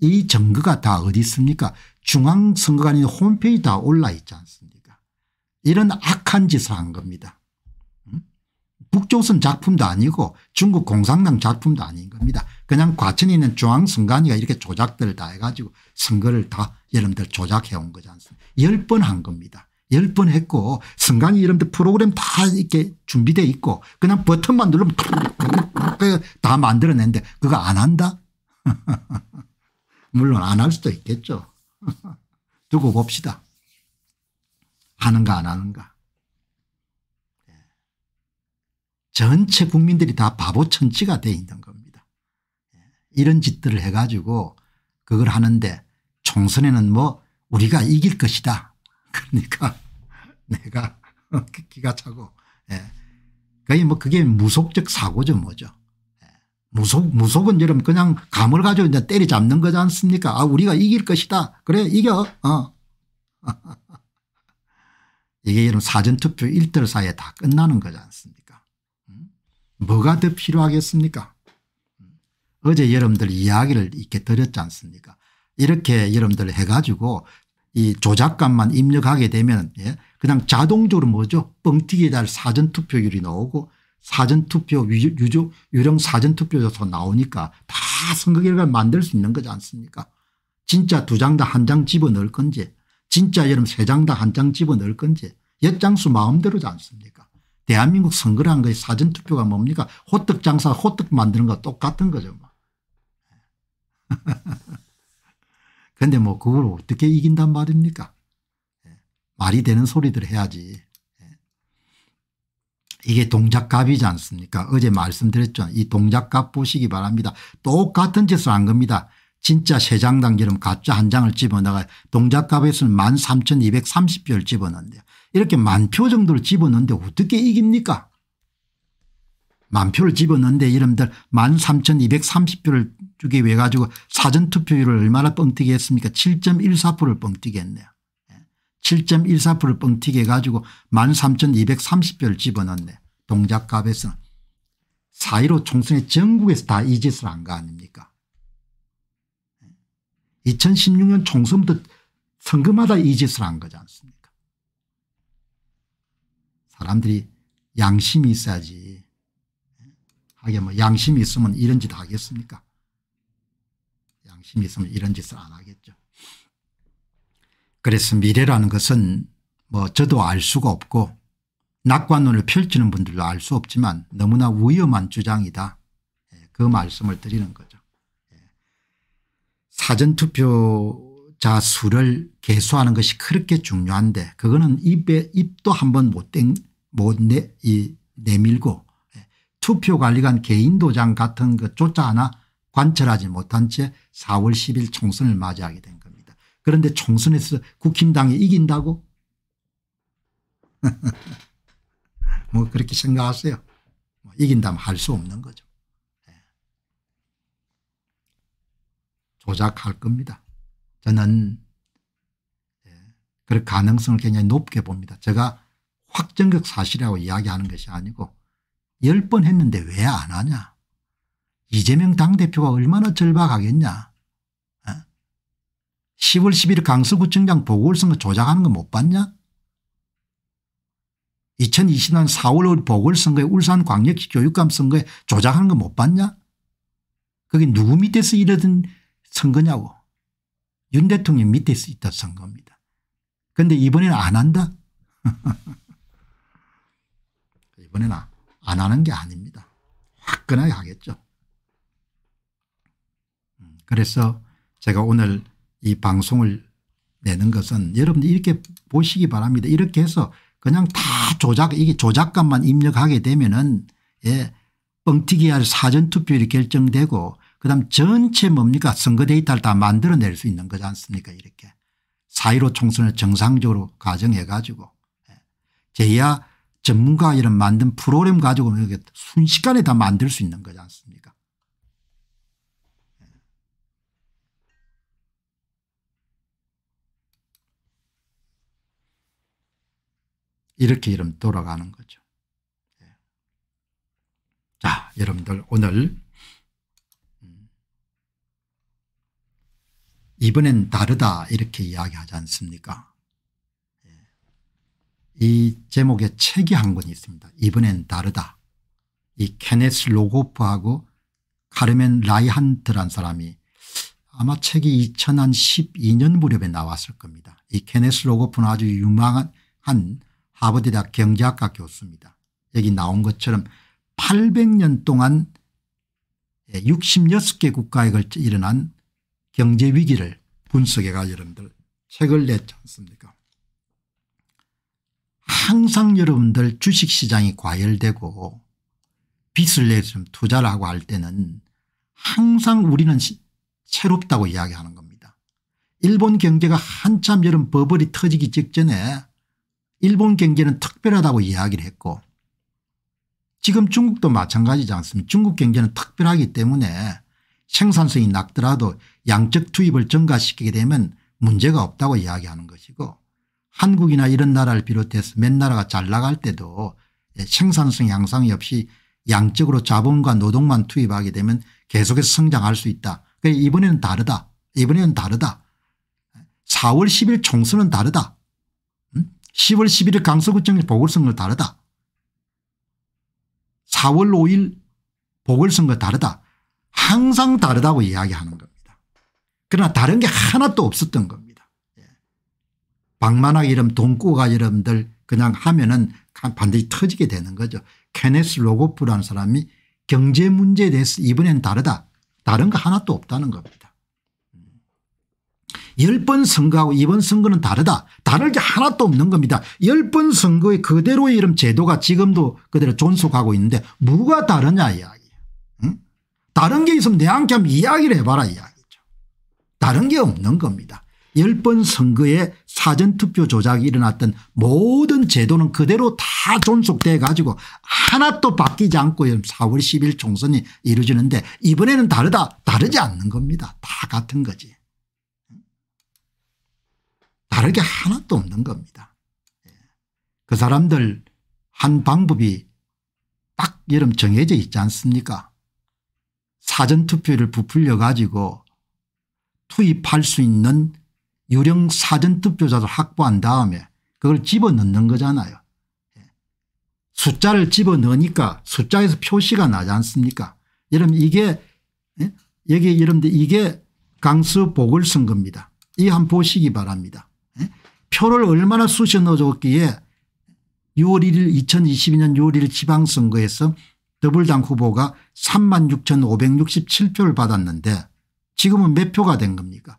이 증거가 다 어디 있습니까 중앙선거관이 홈페이지 다 올라 있지 않습니까 이런 악한 짓을 한 겁니다. 북조선 작품도 아니고 중국 공산당 작품도 아닌 겁니다. 그냥 과천에 있는 중앙선관위가 이렇게 조작들을 다 해가지고 선거를 다 여러분들 조작해 온 거지 않습니까 열 번 한 겁니다. 열 번 했고 선관위 여러분들 프로그램 다 이렇게 준비돼 있고 그냥 버튼만 누르면 다 만들어낸데 그거 안 한다? 물론 안 할 수도 있겠죠. 두고 봅시다. 하는가 안 하는가. 예. 전체 국민들이 다 바보 천지가돼 있는 겁니다. 이런 짓들을 해가지고 그걸 하는데 총선에는 뭐 우리가 이길 것이다. 그러니까 내가 기가 차고 예. 거의 뭐 그게 무속적 사고죠 뭐죠. 예. 무속, 무속은 여러분 그냥 감을 가지고 이제 때리잡는 거지 않습니까? 아, 우리가 이길 것이다. 그래, 이겨. 어. 이게 여러분 사전투표 일들 사이에 다 끝나는 거지 않습니까? 음? 뭐가 더 필요하겠습니까? 어제 여러분들 이야기를 이렇게 드렸지 않습니까 이렇게 여러분들 해가지고 이조작감만 입력하게 되면 예? 그냥 자동적으로 뭐죠 뻥튀기에 달 사전투표율이 나오고 사전투표 유조 유령 사전투표조사 나오니까 다 선거 결과를 만들 수 있는 거지 않습니까 진짜 두 장 다 한 장 집어넣을 건지 진짜 여러분 세 장 다 한 장 집어넣을 건지 엿장수 마음대로지 않습니까 대한민국 선거란 거의 사전투표가 뭡니까 호떡 장사 호떡 만드는 거 똑같은 거죠. 뭐. 근데 뭐 그걸 어떻게 이긴단 말입니까? 예. 말이 되는 소리들 해야지. 예. 이게 동작값이지 않습니까? 어제 말씀드렸죠. 이 동작값 보시기 바랍니다. 똑같은 짓을 한 겁니다. 진짜 세 장당처럼 가짜 한 장을 집어넣어 동작값에서는 13,230표를 집어넣는데요. 이렇게 만 표 정도를 집어넣는데 어떻게 이깁니까? 만 표를 집어넣는데 이름들 13,230표를 쪽게왜 가지고 사전투표율을 얼마나 뻥튀기 했습니까 7.14%를 뻥튀기 했네요. 7.14%를 예. 뻥튀기 해가지고 13,230표를 집어넣네 동작값에서는. 4.15 총선에 전국에서 다 이 짓을 한 거 아닙니까 2016년 예. 총선부터 선거마다 이 짓을 한 거지 않습니까 사람들이 양심이 있어야지 예. 하게 뭐 양심이 있으면 이런 짓 하겠습니까 힘이 있으면 이런 짓을 안 하겠죠. 그래서 미래라는 것은 뭐 저도 알 수가 없고 낙관론을 펼치는 분들도 알 수 없지만 너무나 위험한 주장이다. 예, 그 말씀을 드리는 거죠. 예. 사전투표자 수를 개수하는 것이 그렇게 중요한데 그거는 입에 입도 한번 못못내 밀고 예, 투표관리관 개인 도장 같은 것조차 하나 관철하지 못한 채 4월 10일 총선을 맞이하게 된 겁니다. 그런데 총선에서 국힘당이 이긴다고? 뭐 그렇게 생각하세요. 뭐 이긴다면 할 수 없는 거죠. 예. 조작할 겁니다. 저는 그 가능성을 굉장히 높게 봅니다. 제가 확정적 사실이라고 이야기하는 것이 아니고 10번 했는데 왜 안 하냐. 이재명 당대표가 얼마나 절박하겠냐. 10월 1 0일 강서구청장 보궐선거 조작하는 거 못 봤냐? 2020년 4월 5일 보궐선거에 울산광역시 교육감 선거에 조작하는 거 못 봤냐? 그게 누구 밑에서 이러던 선거냐고. 윤 대통령 밑에서 있다 선거입니다. 그런데 이번에는 안 한다? 이번에는 안 하는 게 아닙니다. 화끈하게 하겠죠. 그래서 제가 오늘 이 방송을 내는 것은 여러분들 이렇게 보시기 바랍니다. 이렇게 해서 그냥 다 조작 이게 조작값만 입력하게 되면은 예 뻥튀기 할 사전투표율이 결정되고 그다음 전체 뭡니까 선거 데이터를 다 만들어낼 수 있는 거지 않습니까 이렇게. 4.15 총선을 정상적으로 가정해 가지고 예. 제야 전문가 이런 만든 프로그램 가지고 순식간에 다 만들 수 있는 거지 않습니까 이렇게 이름 돌아가는 거죠. 예. 자, 여러분들 오늘 음, 이번엔 다르다 이렇게 이야기하지 않습니까? 예. 이 제목에 책이 한 권 있습니다. 이번엔 다르다. 이 케네스 로고프하고 카르멘 라이한트란 사람이 아마 책이 2012년 무렵에 나왔을 겁니다. 이 케네스 로고프는 아주 유망한 하버드대학 경제학과 교수입니다. 여기 나온 것처럼 800년 동안 66개 예, 국가에 걸쳐 일어난 경제 위기를 분석해가 여러분들 책을 냈지 않습니까 항상 여러분들 주식시장이 과열되고 빚을 내서 투자를 하고 할 때는 항상 우리는 새롭다고 이야기하는 겁니다. 일본 경제가 한참 여름 버블이 터지기 직전에 일본 경제는 특별하다고 이야기를 했고 지금 중국도 마찬가지지 않습니까 중국 경제는 특별하기 때문에 생산성이 낮더라도 양적 투입을 증가시키게 되면 문제가 없다고 이야기하는 것이고 한국이나 이런 나라를 비롯해서 맨 나라가 잘 나갈 때도 예, 생산성 향상이 없이 양적으로 자본과 노동만 투입하게 되면 계속해서 성장할 수 있다. 그러니까 이번에는 다르다. 이번에는 다르다. 4월 10일 총선은 다르다. 10월 11일 강서구청의 보궐선거 다르다. 4월 5일 보궐선거 다르다. 항상 다르다고 이야기하는 겁니다. 그러나 다른 게 하나도 없었던 겁니다. 예. 방만하게 이름 동꾸가 이름들 그냥 하면은 반드시 터지게 되는 거죠. 케네스 로고프라는 사람이 경제 문제에 대해서 이번엔 다르다. 다른 거 하나도 없다는 겁니다. 10번 선거하고 이번 선거는 다르다. 다를 게 하나도 없는 겁니다. 10번 선거의 그대로의 이름 제도가 지금도 그대로 존속하고 있는데 뭐가 다르냐 이야기. 응? 다른 게 있으면 내한테 한번 이야기를 해봐라 이야기죠. 다른 게 없는 겁니다. 10번 선거에 사전투표 조작이 일어났던 모든 제도는 그대로 다 존속돼 가지고 하나도 바뀌지 않고 4월 10일 총선이 이루어지는데 이번에는 다르다 다르지 않는 겁니다. 다 같은 거지. 다를 게 하나도 없는 겁니다. 예. 그 사람들 한 방법이 딱 여름 정해져 있지 않습니까 사전투표를 부풀려 가지고 투입할 수 있는 유령 사전투표자를 확보한 다음에 그걸 집어넣는 거잖아요. 예. 숫자를 집어넣으니까 숫자에서 표시가 나지 않습니까 여러분 이게 예? 여기 여러분들 이게 강수 보궐선거입니다. 이 한 보시기 바랍니다. 표를 얼마나 쑤셔 넣어줬기에 6월 1일 2022년 6월 1일 지방선거에서 더블당 후보가 3만 6,567표를 받았는데 지금은 몇 표가 된 겁니까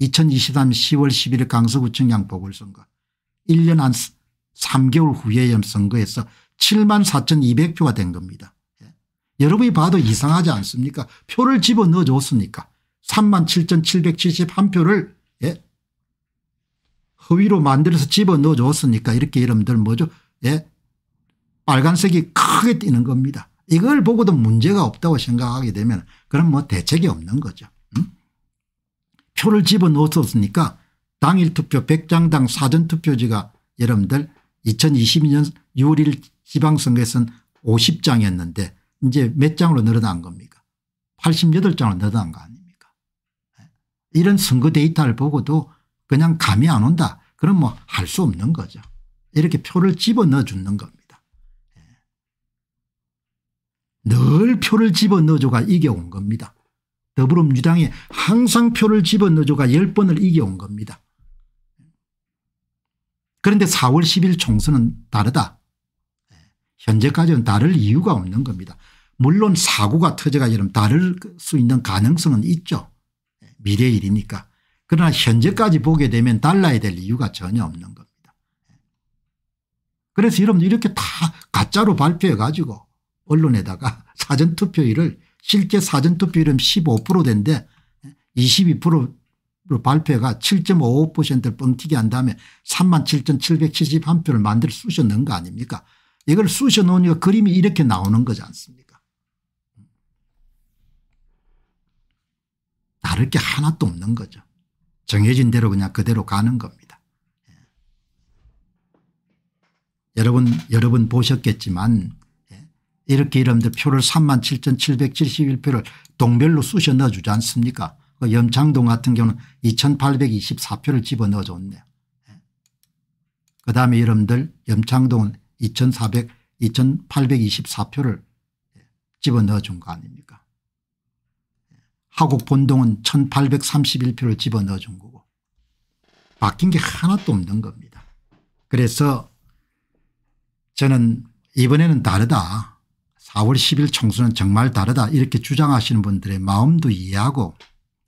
2023 10월 11일 강서구청장 보궐선거 1년 한 3개월 후에 선거에서 7만 4,200표가 된 겁니다. 예. 여러분이 봐도 이상하지 않습니까 표를 집어넣어줬으니까 3만 7,771표를 허위로 만들어서 집어넣어 줬으니까 이렇게 여러분들 뭐죠 예 빨간색이 크게 띄는 겁니다. 이걸 보고도 문제가 없다고 생각하게 되면 그럼 뭐 대책이 없는 거죠. 음? 표를 집어넣었으니까 당일 투표 100장당 사전투표지가 여러분들 2022년 6월 1일 지방선거에서는 50장이었는데 이제 몇 장으로 늘어난 겁니까 88장으로 늘어난 거 아닙니까 예? 이런 선거 데이터를 보고도 그냥 감이 안 온다. 그럼 뭐 할 수 없는 거죠. 이렇게 표를 집어넣어 주는 겁니다. 예. 늘 표를 집어넣어줘가 이겨온 겁니다. 더불어민주당이 항상 표를 집어넣어줘가 10번을 이겨온 겁니다. 그런데 4월 10일 총선은 다르다. 예. 현재까지는 다를 이유가 없는 겁니다. 물론 사고가 터져가 이러 다를 수 있는 가능성은 있죠. 예. 미래 일이니까. 그러나 현재까지 보게 되면 달라야 될 이유가 전혀 없는 겁니다. 그래서 여러분 이렇게 다 가짜로 발표해 가지고 언론에다가 사전투표율을 실제 사전투표율은 15%인데 22%로 발표가 7.55%를 뻥튀기 한 다음에 37,771표를 만들 쑤셔 넣은 거 아닙니까 이걸 쑤셔 놓으니까 그림이 이렇게 나오는 거지 않습니까 다를 게 하나도 없는 거죠. 정해진 대로 그냥 그대로 가는 겁니다. 예. 여러분 여러 분 보셨겠지만 예. 이렇게 이름들 표를 37,771표를 동별로 쑤셔 넣어주지 않습니까 그 염창동 같은 경우는 2824표를 집어넣어줬네요. 예. 그다음에 이름들 염창동은 2400, 2824표를 집어넣어준 거 아닙니까 하국 본동은 1831표를 집어넣어준 거고 바뀐 게 하나도 없는 겁니다. 그래서 저는 이번에는 다르다. 4월 10일 총선는 정말 다르다 이렇게 주장하시는 분들의 마음도 이해하고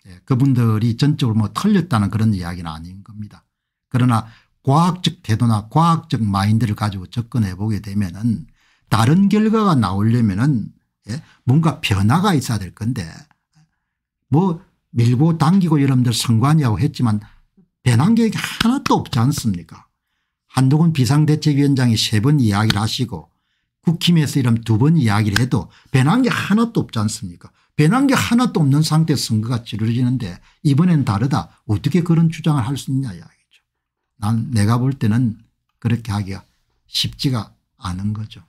예, 그분들이 전적으로 뭐 틀렸다는 그런 이야기는 아닌 겁니다. 그러나 과학적 태도나 과학적 마인드를 가지고 접근해 보게 되면 은 다른 결과가 나오려면 은 예, 뭔가 변화가 있어야 될 건데 뭐 밀고 당기고 여러분들 선관이냐고 했지만 배난 계 하나도 없지 않습니까 한동훈 비상대책위원장이 세 번 이야기를 하시고 국힘에서 이런 두 번 이야기를 해도 배난 게 하나도 없지 않습니까 배난 게 하나도 없는 상태에 서 선거가 치러지는데 이번엔 다르다 어떻게 그런 주장을 할 수 있냐 이야기죠. 난 내가 볼 때는 그렇게 하기가 쉽지가 않은 거죠.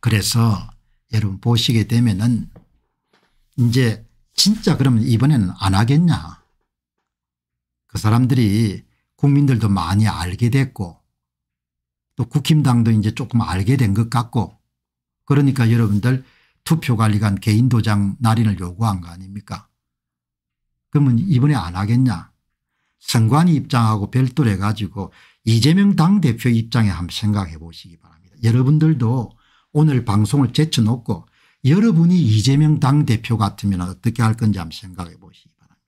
그래서 여러분 보시게 되면은 이제 진짜 그러면 이번에는 안 하겠냐. 그 사람들이 국민들도 많이 알게 됐고 또 국힘당도 이제 조금 알게 된 것 같고 그러니까 여러분들 투표관리관 개인도장 날인을 요구한 거 아닙니까 그러면 이번에 안 하겠냐 선관위 입장하고 별도로 해가지고 이재명 당대표 입장에 한번 생각해 보시기 바랍니다. 여러분들도 오늘 방송을 제쳐놓고 여러분이 이재명 당대표 같으면 어떻게 할 건지 한번 생각해 보시기 바랍니다.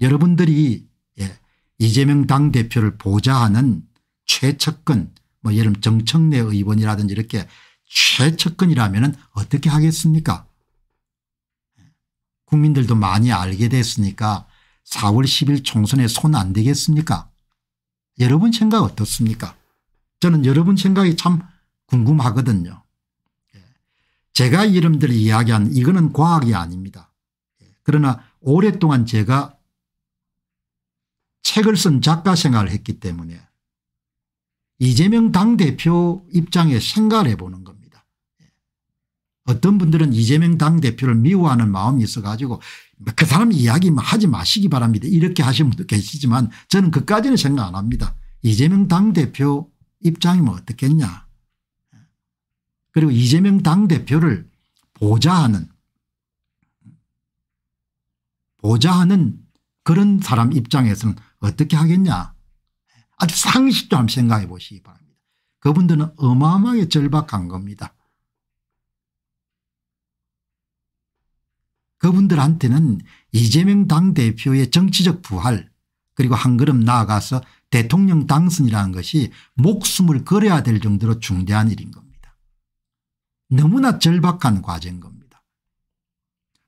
여러분들이 예, 이재명 당대표를 보좌하는 최측근 뭐 예를 들면 정청래 의원이라든지 이렇게 최측근이라면 어떻게 하겠습니까 예, 국민들도 많이 알게 됐으니까 4월 10일 총선에 손안 되겠습니까 여러분 생각 어떻습니까 저는 여러분 생각이 참 궁금하거든요. 제가 이름들을 이야기한 이거는 과학이 아닙니다. 예, 그러나 오랫동안 제가 책을 쓴 작가 생활을 했기 때문에 이재명 당대표 입장에 생각을 해보는 겁니다. 예, 어떤 분들은 이재명 당대표를 미워하는 마음이 있어가지고 그 사람 이야기 하지 마시기 바랍니다. 이렇게 하시는 분도 계시지만 저는 그까지는 생각 안 합니다. 이재명 당대표 입장이면 어떻겠냐. 그리고 이재명 당대표를 보좌하는 보좌하는 그런 사람 입장에서는 어떻게 하겠냐 아주 상식적 한번 생각해 보시기 바랍니다. 그분들은 어마어마하게 절박한 겁니다. 그분들한테는 이재명 당대표의 정치적 부활 그리고 한 걸음 나아가서 대통령 당선이라는 것이 목숨을 걸어야 될 정도로 중대한 일인 겁니다. 너무나 절박한 과제인 겁니다.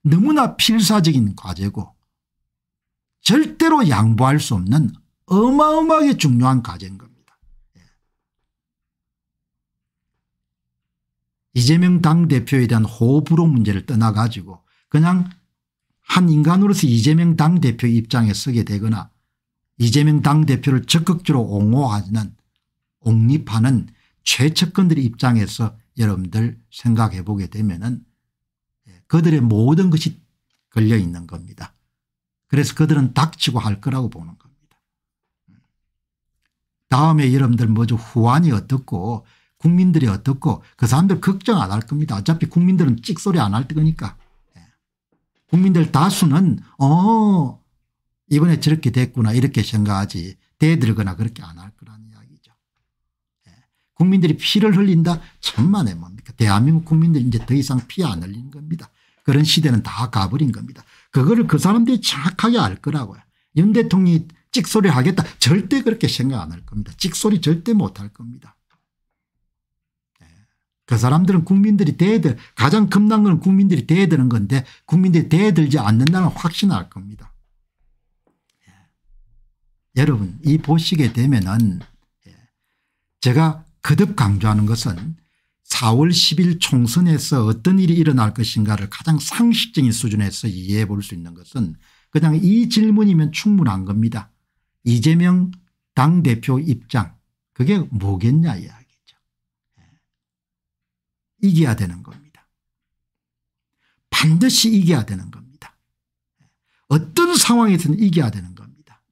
너무나 필사적인 과제고 절대로 양보할 수 없는 어마어마하게 중요한 과제인 겁니다. 예. 이재명 당대표에 대한 호불호 문제를 떠나가지고 그냥 한 인간으로서 이재명 당대표 입장에 서게 되거나 이재명 당대표를 적극적으로 옹호하는 옹립하는 최측근들의 입장에서 여러분들 생각해 보게 되면은 예, 그들의 모든 것이 걸려 있는 겁니다. 그래서 그들은 닥치고 할 거라고 보는 겁니다. 다음에 여러분들 뭐죠 후환이 어떻고 국민들이 어떻고 그 사람들 걱정 안 할 겁니다. 어차피 국민들은 찍소리 안 할 거니까. 예. 국민들 다수는 어 이번에 저렇게 됐구나 이렇게 생각하지 대들거나 그렇게 안 할 거라니. 국민들이 피를 흘린다? 천만에 뭡니까? 대한민국 국민들이 이제 더 이상 피 안 흘리는 겁니다. 그런 시대는 다 가버린 겁니다. 그거를 그 사람들이 정확하게 알 거라고요. 윤 대통령이 찍소리 하겠다. 절대 그렇게 생각 안 할 겁니다. 찍소리 절대 못 할 겁니다. 예. 그 사람들은 국민들이 대들 가장 겁난 건 국민들이 대드는 건데 국민들이 대들지 않는다는 확신할 겁니다. 예. 여러분 이 보시게 되면은 예. 제가 거듭 강조하는 것은 4월 10일 총선에서 어떤 일이 일어날 것인가를 가장 상식적인 수준에서 이해해 볼 수 있는 것은 그냥 이 질문이면 충분한 겁니다. 이재명 당대표 입장 그게 뭐겠냐 이야기죠. 예. 이겨야 되는 겁니다. 반드시 이겨야 되는 겁니다. 예. 어떤 상황에서는 이겨야 되는 겁니다.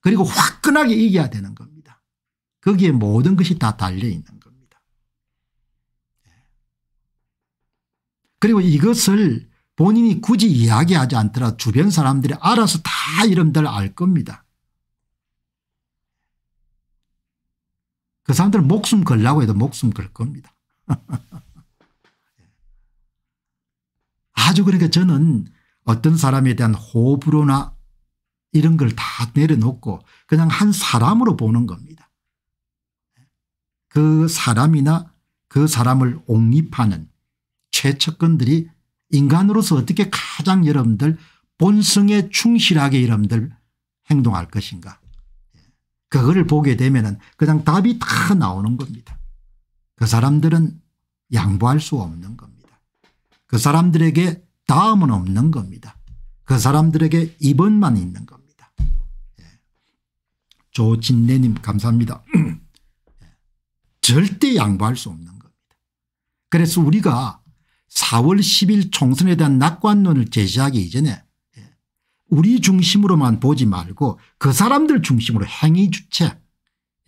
그리고 화끈하게 이겨야 되는 겁니다. 거기에 모든 것이 다 달려있는 겁니다. 예. 그리고 이것을 본인이 굳이 이야기하지 않더라도 주변 사람들이 알아서 다 이름들 알 겁니다. 그 사람들은 목숨 걸라고 해도 목숨 걸 겁니다. 아주 그러니까 저는 어떤 사람에 대한 호불호나 이런 걸 다 내려놓고 그냥 한 사람으로 보는 겁니다. 그 사람이나 그 사람을 옹립하는 최측근들이 인간으로서 어떻게 가장 여러분들 본성에 충실하게 여러분들 행동할 것인가 그거를 보게 되면 그냥 답이 다 나오는 겁니다. 그 사람들은 양보할 수 없는 겁니다. 그 사람들에게 다음은 없는 겁니다. 그 사람들에게 이번만 있는 겁니다. 예. 조진래님 감사합니다. 절대 양보할 수 없는 겁니다. 그래서 우리가 4월 10일 총선에 대한 낙관론을 제시하기 이전에 예, 우리 중심으로만 보지 말고 그 사람들 중심으로 행위 주체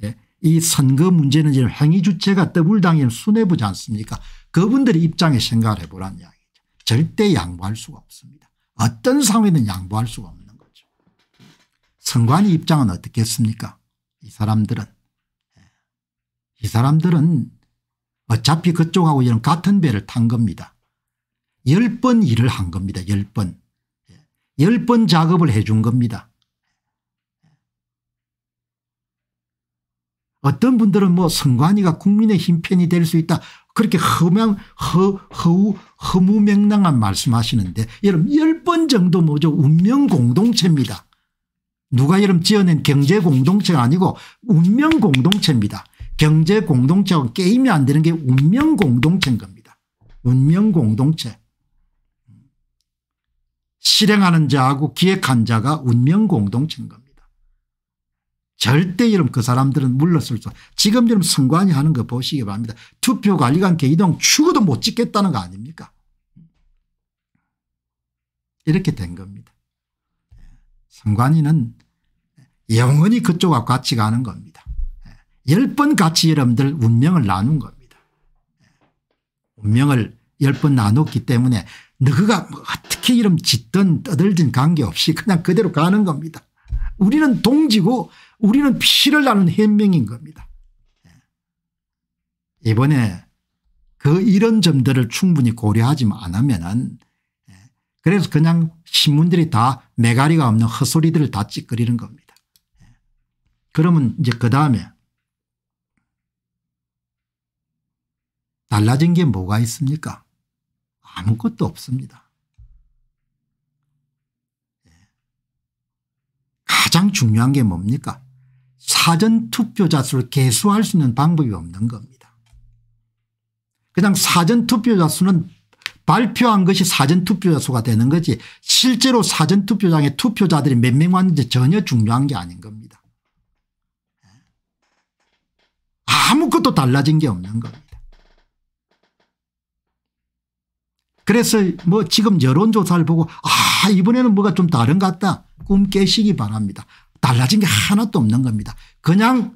예, 이 선거 문제는 지금 행위 주체가 더블당인 수뇌부지 않습니까 그분들의 입장에 생각을 해보라는 이야기죠. 절대 양보할 수가 없습니다. 어떤 상황에는 양보할 수가 없는 거죠. 선관위 입장은 어떻겠습니까 이 사람들은 이 사람들은 어차피 그쪽하고 이런 같은 배를 탄 겁니다. 10번 일을 한 겁니다. 10번. 1번 예. 작업을 해준 겁니다. 예. 어떤 분들은 뭐 선관위가 국민의 힘편이 될 수 있다. 그렇게 허명, 허, 허우, 허무맹랑한 말씀하시는데 여러분 10번 정도 뭐죠? 운명공동체입니다. 누가 여러분 지어낸 경제공동체가 아니고 운명공동체입니다. 경제 공동체하고 게임이 안 되는 게 운명 공동체인 겁니다. 운명 공동체. 실행하는 자하고 기획한 자가 운명 공동체인 겁니다. 절대 이름 그 사람들은 물러설 수 지금처럼 선관위 하는 거 보시기 바랍니다. 투표관리관 개이동 죽어도 못 찍겠다는 거 아닙니까? 이렇게 된 겁니다. 선관위는 영원히 그쪽과 같이 가는 겁니다. 열번 같이 여러분들 운명을 나눈 겁니다. 운명을 열 번 나눴기 때문에 너가 뭐 어떻게 이름 짓든 떠들든 관계없이 그냥 그대로 가는 겁니다. 우리는 동지고 우리는 피를 나는 현명인 겁니다. 예. 이번에 그 이런 점들을 충분히 고려하지 않으면은 예, 그래서 그냥 신문들이 다 메가리가 없는 헛소리들을 다 찌끄리는 겁니다. 예. 그러면 이제 그 다음에 달라진 게 뭐가 있습니까? 아무것도 없습니다. 예. 가장 중요한 게 뭡니까? 사전투표자 수를 개수할 수 있는 방법이 없는 겁니다. 그냥 사전투표자 수는 발표한 것이 사전투표자 수가 되는 거지 실제로 사전투표장에 투표자들이 몇 명 왔는지 전혀 중요한 게 아닌 겁니다. 예. 아무것도 달라진 게 없는 겁니다. 그래서 뭐 지금 여론조사를 보고 아 이번에는 뭐가 좀 다른 것 같다. 꿈 깨시기 바랍니다. 달라진 게 하나도 없는 겁니다. 그냥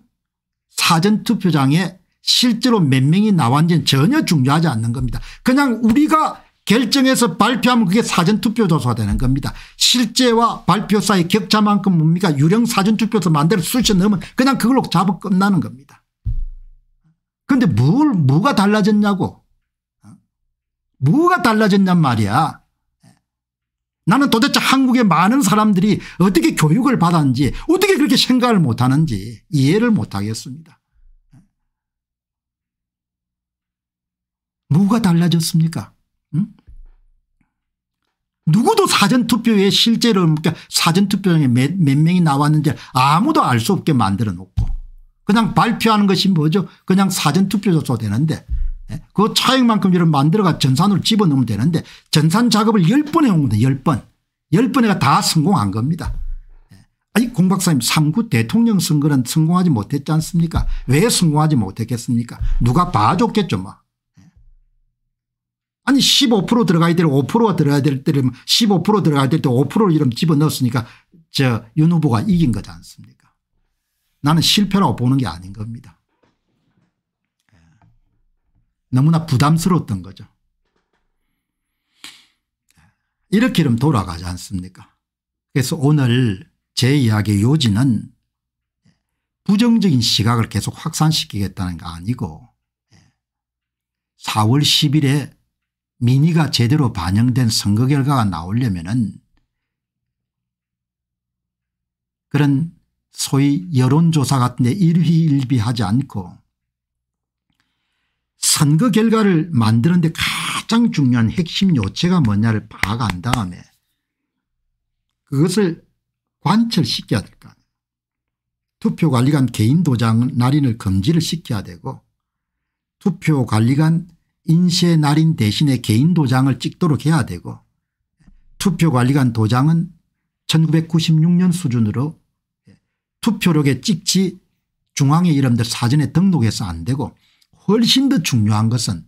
사전투표장에 실제로 몇 명이 나왔는지는 전혀 중요하지 않는 겁니다. 그냥 우리가 결정해서 발표하면 그게 사전투표조사 되는 겁니다. 실제와 발표 사이 격차만큼 뭡니까 유령 사전투표서 만들어 수시 넣으면 그냥 그걸로 잡아 끝나는 겁니다. 그런데 뭘 뭐가 달라졌냐고 뭐가 달라졌냔 말이야. 나는 도대체 한국의 많은 사람들이 어떻게 교육을 받았는지 어떻게 그렇게 생각을 못하는지 이해를 못하겠습니다. 뭐가 달라졌습니까? 응? 누구도 사전투표에 실제로 그러니까 사전투표에 몇, 몇 명이 나왔는지 아무도 알 수 없게 만들어 놓고 그냥 발표하는 것이 뭐죠? 그냥 사전투표조차 되는데 예? 그 차액만큼 이런 만들어가 전산으로 집어넣으면 되는데 전산 작업을 10번 해온 겁니다. 10번. 1 0번에다 성공한 겁니다. 예? 아니 공 박사님 3구 대통령 선거는 성공하지 못했지 않습니까 왜 성공하지 못했겠습니까 누가 봐줬겠죠 뭐. 예? 아니 15% 들어가야 될 5%가 들어가야 될 때는 15% 뭐 들어가야 될 때 5%를 이름 집어넣었으니까 저 윤 후보가 이긴 거지 않습니까 나는 실패라고 보는 게 아닌 겁니다. 너무나 부담스러웠던 거죠. 이렇게 좀 돌아가지 않습니까 그래서 오늘 제 이야기의 요지는 부정적인 시각을 계속 확산시키겠다는 게 아니고 4월 10일에 민의가 제대로 반영된 선거 결과가 나오려면은 그런 소위 여론조사 같은 데 일희일비하지 않고 선거 그 결과를 만드는데 가장 중요한 핵심 요체가 뭐냐를 파악한 다음에 그것을 관철시켜야 될까요 투표관리관 개인도장 날인을 금지를 시켜야 되고 투표관리관 인쇄 날인 대신에 개인도장을 찍도록 해야 되고 투표관리관 도장은 1996년 수준으로 투표록에 찍지 중앙의 이름들 사전에 등록해서 안 되고 훨씬 더 중요한 것은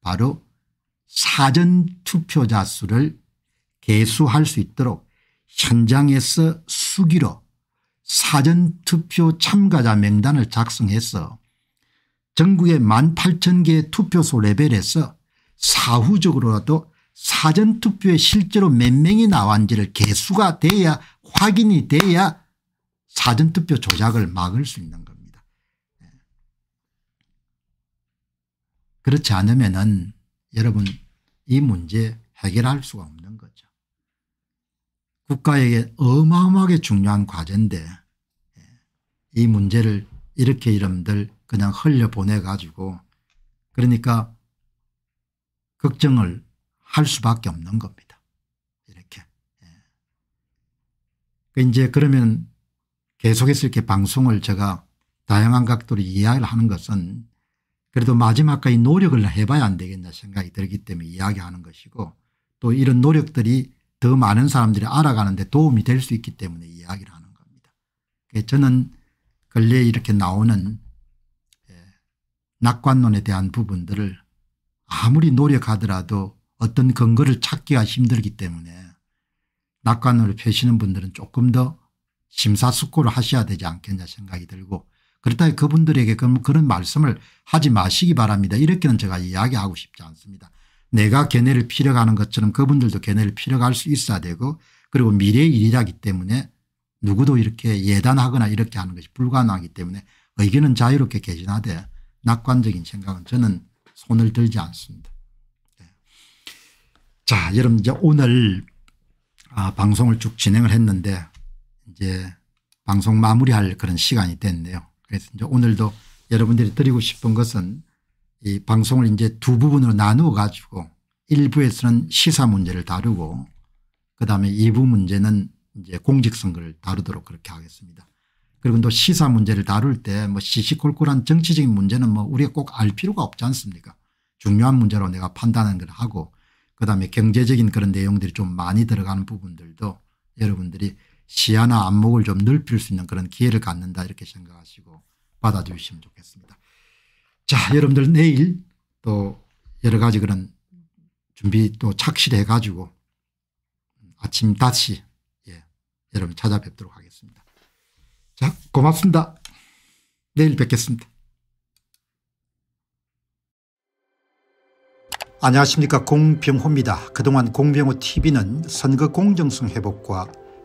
바로 사전투표자 수를 개수할 수 있도록 현장에서 수기로 사전투표 참가자 명단을 작성해서 전국의 1 8 0 0 0 개의 투표소 레벨에서 사후적으로라도 사전투표에 실제로 몇 명이 나왔는지를 개수가 돼야 확인이 돼야 사전투표 조작을 막을 수 있는 겁니다. 그렇지 않으면은 여러분 이 문제 해결할 수가 없는 거죠. 국가에게 어마어마하게 중요한 과제인데 예, 이 문제를 이렇게 이름들 그냥 흘려보내 가지고 그러니까 걱정을 할 수밖에 없는 겁니다. 이렇게. 예. 그 이제 그러면 계속해서 이렇게 방송을 제가 다양한 각도로 이해를 하는 것은 그래도 마지막까지 노력을 해봐야 안 되겠냐 생각이 들기 때문에 이야기하는 것이고 또 이런 노력들이 더 많은 사람들이 알아가는 데 도움이 될 수 있기 때문에 이야기를 하는 겁니다. 예, 저는 근래 이렇게 나오는 예, 낙관론에 대한 부분들을 아무리 노력하더라도 어떤 근거를 찾기가 힘들기 때문에 낙관론을 펴시는 분들은 조금 더 심사숙고를 하셔야 되지 않겠냐 생각이 들고 그렇다고 그분들에게 그런 말씀을 하지 마시기 바랍니다. 이렇게는 제가 이야기하고 싶지 않습니다. 내가 견해를 피력하는 것처럼 그분들도 견해를 피력할 수 있어야 되고 그리고 미래의 일이라기 때문에 누구도 이렇게 예단하거나 이렇게 하는 것이 불가능하기 때문에 의견은 자유롭게 개진하되 낙관적인 생각은 저는 손을 들지 않습니다. 네. 자 여러분 이제 오늘 아, 방송을 쭉 진행을 했는데 이제 방송 마무리할 그런 시간이 됐네요. 그래서 이제 오늘도 여러분들이 드리고 싶은 것은 이 방송을 이제 두 부분으로 나누어 가지고 일부에서는 시사 문제를 다루고 그다음에 2부 문제는 이제 공직선거를 다루도록 그렇게 하겠습니다. 그리고 또 시사 문제를 다룰 때 뭐 시시콜콜한 정치적인 문제는 뭐 우리가 꼭 알 필요가 없지 않습니까 중요한 문제로 내가 판단하는 걸 하고 그다음에 경제적인 그런 내용들이 좀 많이 들어가는 부분들도 여러분들이 시야나 안목을 좀 넓힐 수 있는 그런 기회를 갖는다 이렇게 생각하시고 받아주시면 좋겠습니다. 자 여러분들 내일 또 여러 가지 그런 준비 또 착실해 가지고 아침 다시 예, 여러분 찾아뵙도록 하겠습니다. 자 고맙습니다. 내일 뵙겠습니다. 안녕하십니까 공병호입니다. 그동안 공병호 tv는 선거 공정성 회복과